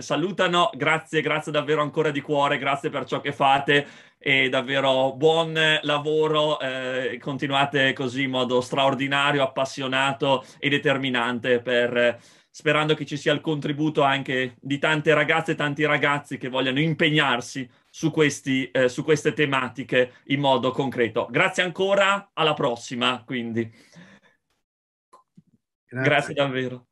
salutano. Grazie, grazie davvero ancora di cuore, grazie per ciò che fate e davvero buon lavoro, eh, continuate così in modo straordinario, appassionato e determinante per, sperando che ci sia il contributo anche di tante ragazze e tanti ragazzi che vogliano impegnarsi su, questi, eh, su queste tematiche in modo concreto. Grazie ancora, alla prossima quindi. Grazie, Grazie davvero.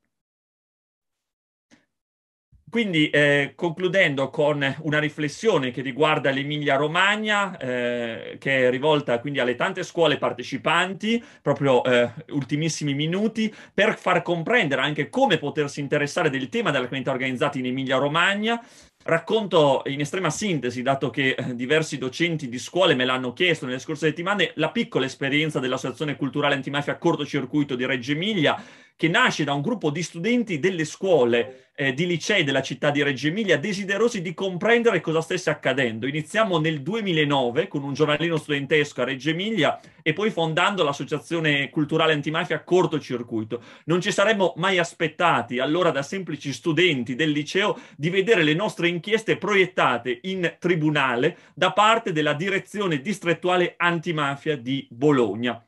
Quindi eh, concludendo con una riflessione che riguarda l'Emilia Romagna, eh, che è rivolta quindi alle tante scuole partecipanti, proprio eh, ultimissimi minuti, per far comprendere anche come potersi interessare del tema della comunità organizzata in Emilia Romagna, Racconto in estrema sintesi, dato che eh, diversi docenti di scuole me l'hanno chiesto nelle scorse settimane, la piccola esperienza dell'Associazione Culturale Antimafia Cortocircuito di Reggio Emilia, che nasce da un gruppo di studenti delle scuole eh, di licei della città di Reggio Emilia desiderosi di comprendere cosa stesse accadendo. Iniziamo nel 2009 con un giornalino studentesco a Reggio Emilia e poi fondando l'associazione culturale antimafia Cortocircuito. Non ci saremmo mai aspettati allora da semplici studenti del liceo di vedere le nostre inchieste proiettate in tribunale da parte della direzione distrettuale antimafia di Bologna.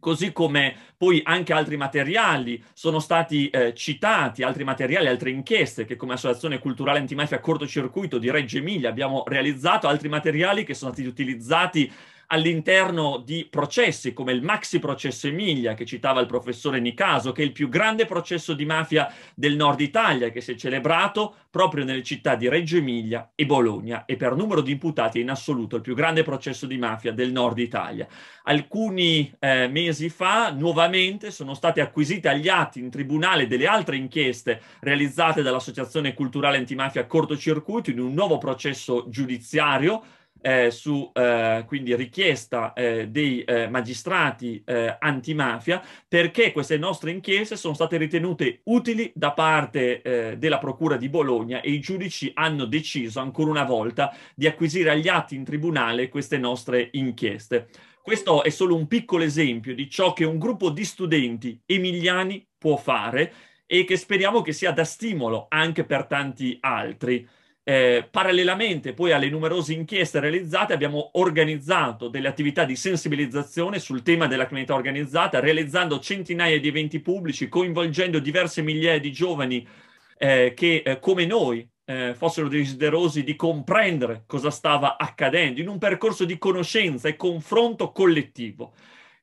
Così come poi anche altri materiali sono stati eh, citati, altri materiali, altre inchieste che come Associazione Culturale Antimafia Cortocircuito di Reggio Emilia abbiamo realizzato, altri materiali che sono stati utilizzati all'interno di processi come il maxi processo Emilia che citava il professore Nicaso, che è il più grande processo di mafia del nord Italia che si è celebrato proprio nelle città di Reggio Emilia e Bologna e per numero di imputati è in assoluto il più grande processo di mafia del nord Italia. Alcuni eh, mesi fa nuovamente sono state acquisite agli atti in tribunale delle altre inchieste realizzate dall'Associazione Culturale Antimafia Cortocircuito in un nuovo processo giudiziario eh, su eh, quindi richiesta eh, dei eh, magistrati eh, antimafia perché queste nostre inchieste sono state ritenute utili da parte eh, della Procura di Bologna e i giudici hanno deciso ancora una volta di acquisire agli atti in tribunale queste nostre inchieste. Questo è solo un piccolo esempio di ciò che un gruppo di studenti emiliani può fare e che speriamo che sia da stimolo anche per tanti altri. Eh, parallelamente poi alle numerose inchieste realizzate abbiamo organizzato delle attività di sensibilizzazione sul tema della criminalità organizzata, realizzando centinaia di eventi pubblici, coinvolgendo diverse migliaia di giovani eh, che eh, come noi eh, fossero desiderosi di comprendere cosa stava accadendo in un percorso di conoscenza e confronto collettivo.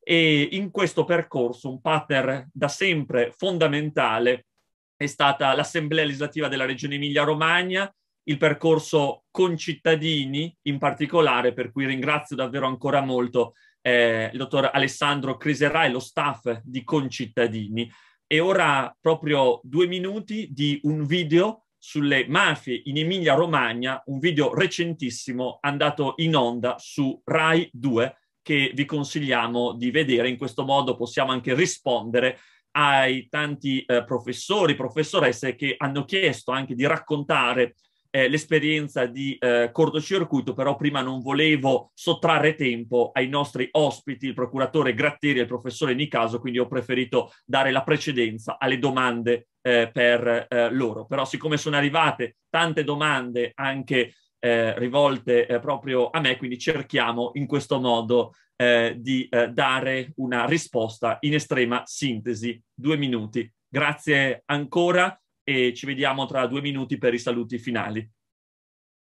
E in questo percorso un partner da sempre fondamentale è stata l'Assemblea legislativa della Regione Emilia-Romagna, il percorso concittadini in particolare, per cui ringrazio davvero ancora molto eh, il dottor Alessandro Criserai, e lo staff di Concittadini. E ora proprio due minuti di un video sulle mafie in Emilia-Romagna, un video recentissimo andato in onda su Rai 2 che vi consigliamo di vedere. In questo modo possiamo anche rispondere ai tanti eh, professori, professoresse che hanno chiesto anche di raccontare eh, l'esperienza di eh, cortocircuito, però prima non volevo sottrarre tempo ai nostri ospiti, il procuratore Gratteri e il professore Nicaso, quindi ho preferito dare la precedenza alle domande eh, per eh, loro. Però siccome sono arrivate tante domande anche eh, rivolte eh, proprio a me, quindi cerchiamo in questo modo di dare una risposta in estrema sintesi, due minuti. Grazie ancora e ci vediamo tra due minuti per i saluti finali.